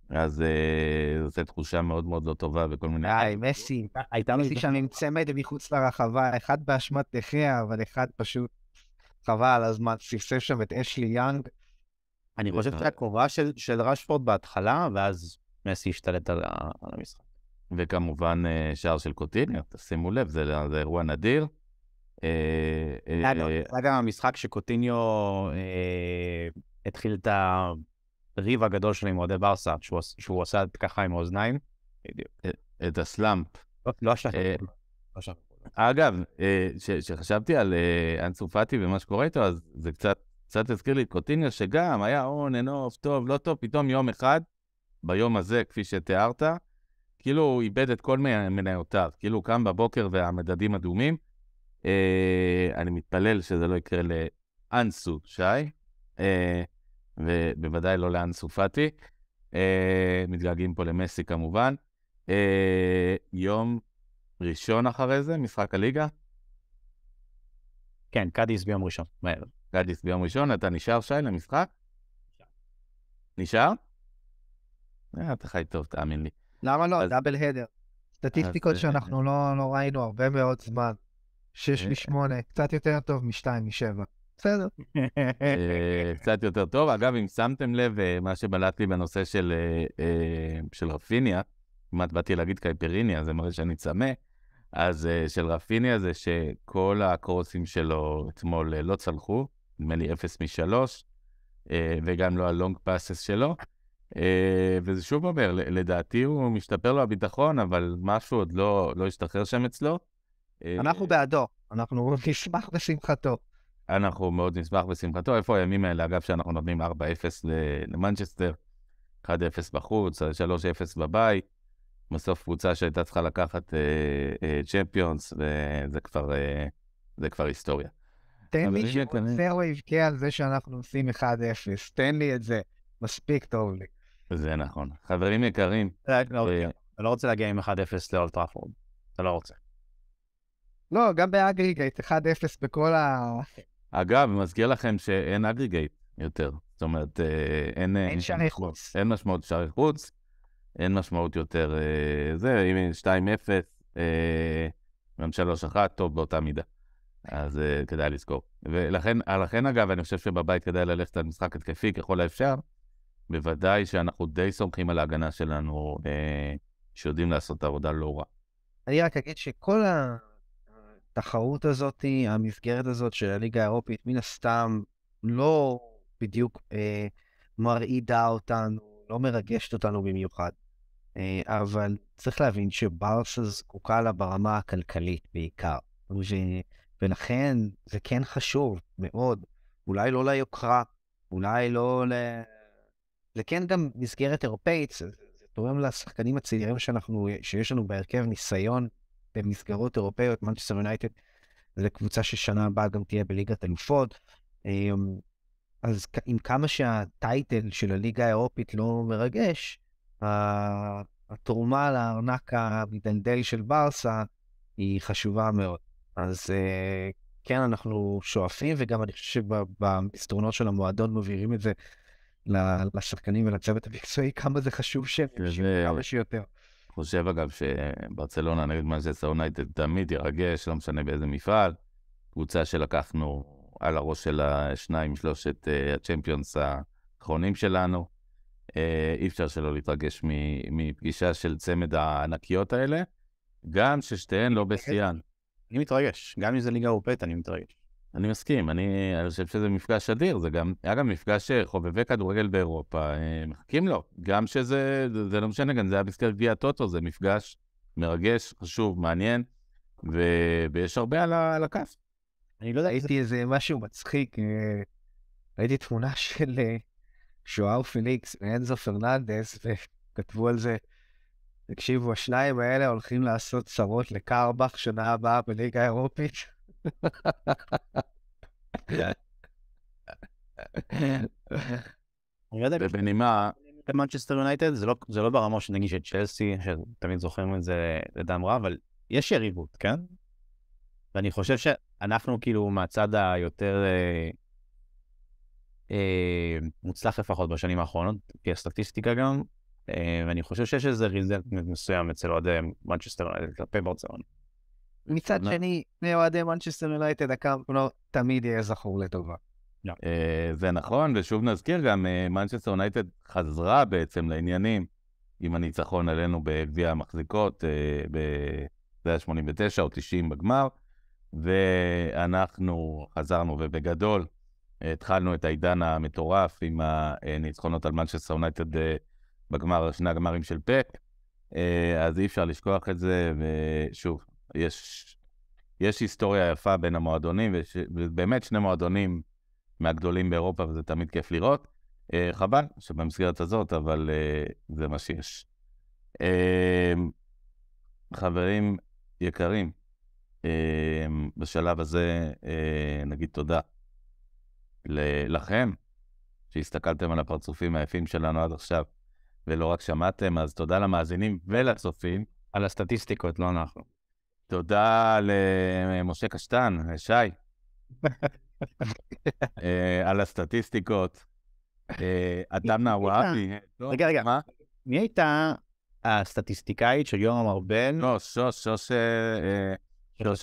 [SPEAKER 1] אז זו עושה תחושה מאוד מאוד לא טובה וכל מיני... היי, מסי, הייתה מסי שם
[SPEAKER 2] עם צמד מחוץ לרחבה, אחד באשמת נחייה, אבל אחד פשוט
[SPEAKER 3] חבל על הזמן, ספסף שם את אשלי יאנג, אני חושב שהכובעה של, של רשפורד בהתחלה, ואז מסי השתלט על, על
[SPEAKER 1] המשחק. וכמובן אה, שער של קוטיניו, תשימו לב, זה, זה אירוע נדיר.
[SPEAKER 3] היה אה, אה, גם המשחק שקוטיניו התחיל את הריב הגדול שלו עם אוהדי ברסה, שהוא עשה ככה עם האוזניים. את הסלאמפ. לא, לא השחק. לא אגב,
[SPEAKER 1] כשחשבתי על אנסופטי ומה שקורה איתו, אז זה קצת קצת הזכיר לי את קוטיניו, שגם היה און, אין אוף, טוב, לא טוב, פתאום יום אחד, ביום הזה, כפי שתיארת, כאילו הוא איבד את כל מניותיו. כאילו הוא קם בבוקר והמדדים אדומים. אה, אני מתפלל שזה לא יקרה לאנסו שי, אה, ובוודאי לא לאנסו פאטי. אה, מתגעגעים פה למסי כמובן. אה, יום ראשון אחרי זה, משחק הליגה? כן, קאדיס ביום ראשון, בערב. קאדיס ביום ראשון, אתה נשאר שי למשחק? נשאר? נשאר? אה, אתה חי טוב, תאמין לי. למה לא? דאבל הדר. סטטיסטיקות שאנחנו
[SPEAKER 2] לא, לא ראינו הרבה מאוד זמן. שש אה. משמונה, קצת יותר טוב משתיים משבע. בסדר.
[SPEAKER 1] אה, קצת יותר טוב. אגב, אם שמתם לב, מה שבלט לי בנושא של, של רפיניה, כמעט באתי להגיד קייפריניה, זה מראה שאני צמא, אז של רפיניה זה שכל הקרוסים שלו אתמול לא צלחו, נדמה לי 0 מ-3, אה, וגם לא הלונג פאסס שלו. אה, וזה שוב אומר, לדעתי הוא משתפר לו הביטחון, אבל משהו עוד לא, לא השתחרר שם אצלו. אה, אנחנו
[SPEAKER 2] בעדו, אנחנו נשמח בשמחתו.
[SPEAKER 1] אנחנו מאוד נשמח בשמחתו. איפה הימים האלה, אגב, שאנחנו נותנים 4-0 למנצ'סטר, 1-0 בחוץ, 3-0 בבית, בסוף קבוצה שהייתה צריכה לקחת צ'מפיונס, uh, uh, וזה כבר, uh, כבר היסטוריה. תן לי
[SPEAKER 2] שסרווייב יבכה על זה שאנחנו עושים 1-0, תן לי את זה, מספיק טוב לי.
[SPEAKER 3] זה נכון. חברים יקרים. אני לא, אה, לא רוצה להגיע עם 1-0 לאולטראפורד, אתה לא רוצה.
[SPEAKER 2] לא, גם באגריגייט, 1-0 בכל ה...
[SPEAKER 1] אגב, מזכיר לכם שאין אגריגייט יותר. זאת אומרת, אה, אין... אה, אין שערי חוץ. אין משמעות שערי חוץ, אין משמעות יותר... זה, אם 2-0, גם 3-1, טוב באותה מידה. אז uh, כדאי לזכור. ולכן, לכן, אגב, אני חושב שבבית כדאי ללכת על משחק התקפי ככל האפשר. בוודאי שאנחנו די סומכים על ההגנה שלנו, uh, שיודעים לעשות את העבודה לא רע.
[SPEAKER 2] אני רק אגיד שכל התחרות הזאת, המסגרת הזאת של הליגה האירופית, מן הסתם לא בדיוק uh, מרעידה אותנו, לא מרגשת אותנו במיוחד. אה, אבל צריך להבין שברסה זקוקה לה ברמה הכלכלית בעיקר. ו... ולכן זה כן חשוב מאוד, אולי לא ליוקרה, אולי לא ל... זה כן גם מסגרת אירופאית, זה, זה תורם לשחקנים הצעירים שאנחנו, שיש לנו בהרכב ניסיון במסגרות אירופאיות, מנצ'סטר יונייטד, זו קבוצה ששנה הבאה גם תהיה בליגת אלופות. אמ, אז עם כמה שהטייטל של הליגה האירופית לא מרגש, התרומה לארנק המדנדל של ברסה היא חשובה מאוד. אז uh, כן, אנחנו שואפים, וגם אני חושב שבמסדרונות של המועדון מבהירים את זה לשחקנים ולצוות המקצועי, כמה זה חשוב שהם
[SPEAKER 1] יושבים כמה שיותר. אני חושב אגב שברצלונה נגד מנצ'סטר אונייטד תמיד ירגש, לא משנה באיזה מפעל. קבוצה שלקחנו על הראש של השניים, שלושת uh, הצ'מפיונס האחרונים שלנו. Uh, אי אפשר שלא להתרגש מפגישה של צמד הענקיות האלה, גם ששתיהן לא בשיאן. אני מתרגש, גם אם זה ליגה אירופאית אני מתרגש. אני מסכים, אני, אני חושב שזה מפגש אדיר, זה גם, היה גם מפגש חובבי כדורגל באירופה, אה, מחכים לו, גם שזה, זה, זה לא משנה, גם זה היה בסקר גביע הטוטו, זה מפגש מרגש, חשוב, מעניין, ו, ויש הרבה על, על הכף.
[SPEAKER 2] אני לא יודע, הייתי איזה משהו מצחיק, אה, ראיתי תמונה של אה, שואר פליקס ואנזו פרננדס, וכתבו על זה, תקשיבו, השניים האלה הולכים לעשות צרות לקרבך שנה הבאה בליגה האירופית.
[SPEAKER 3] לא ובנימה, מנצ'סטר יונייטד לא- זה לא ברמה שנגיד של צ'לסי, שתמיד זוכרים את זה לדם רע, אבל יש יריבות, כן? ואני חושב שאנחנו כאילו מהצד היותר אה, אה, מוצלח לפחות בשנים האחרונות, לפי הסטטיסטיקה גם, אה, ואני חושב שיש איזה ריזנטמנט מסוים אצל אוהדי מנצ'סטר יונייטד כלפי ברצלון.
[SPEAKER 2] מצד שני, אוהדי מנצ'סטר יונייטד הקמפנו לא תמיד יהיה זכור לטובה.
[SPEAKER 1] זה לא. אה, נכון, ושוב נזכיר גם, אה, מנצ'סטר יונייטד חזרה בעצם לעניינים עם הניצחון עלינו בגביע המחזיקות, זה היה 89 או 90 בגמר, ואנחנו חזרנו, ובגדול התחלנו את העידן המטורף עם הניצחונות על מנצ'סטר יונייטד. בגמר, שני הגמרים של פק, אה, אז אי אפשר לשכוח את זה, ושוב, יש, יש היסטוריה יפה בין המועדונים, וש, ובאמת שני מועדונים מהגדולים באירופה, וזה תמיד כיף לראות. אה, חבל שבמסגרת הזאת, אבל אה, זה מה שיש. חברים יקרים, בשלב הזה נגיד תודה לכם, שהסתכלתם על הפרצופים היפים שלנו עד עכשיו. ולא רק שמעתם, אז תודה למאזינים ולצופים. על הסטטיסטיקות, לא אנחנו. תודה למשה קשטן, שי. אה, על הסטטיסטיקות.
[SPEAKER 3] אה, אדם נאוואבי. אה, לא, רגע, רגע, מי הייתה הסטטיסטיקאית של יורם ארבל? לא, שוש, שוש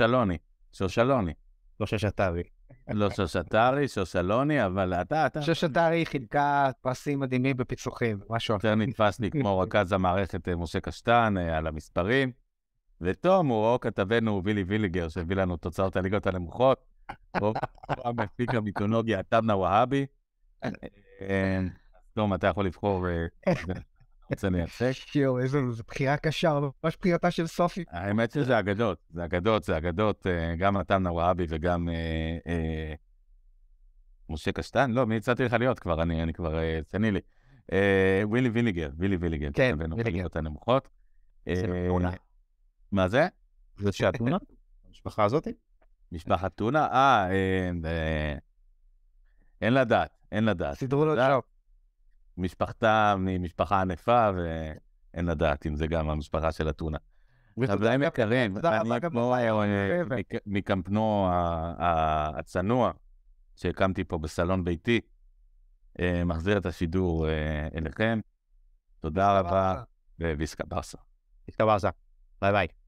[SPEAKER 3] אלוני. שוש אלוני. שוש שטרי. לא שושטרי, שושלוני, אבל אתה, אתה... שושטרי
[SPEAKER 1] חילקה פרסים מדהימים בפיצוחים, משהו אחר. יותר נתפס לי כמו רכז המערכת אה, משה קשטן אה, על המספרים. ותום הוא או כתבנו וילי ויליגר, שהביא לנו תוצאות הליגות הנמוכות, או המפיק המיתולוגי עטמנה והבי. אה, תום, אתה יכול לבחור. זה מייצג.
[SPEAKER 2] שיו, איזה בחירה קשה, ממש בחירתה של סופי.
[SPEAKER 1] האמת שזה אגדות, זה אגדות, זה אגדות, אה, גם נתן נוואבי וגם אה, אה, משה קשטן, לא, מי הצעתי לך להיות כבר, אני כבר, תני לי. ווילי ויליגר, ווילי ויליגר. כן, ויליגר. הנמוכות. מה זה? זאת שהטונה? המשפחה הזאת? משפחת טונה? אה, אין לדעת, אין לדעת. סידרו לו ג'וב. משפחתה ממשפחה ענפה, ואין לדעת אם זה גם המשפחה של אתונה. חברים יקרים, אני כמו אה, מקמפנו הצנוע שהקמתי פה בסלון ביתי, אה, מחזיר את השידור אה, אליכם. תודה רבה, וויסקה ברסה. וויסקה ברסה, ביי ביי.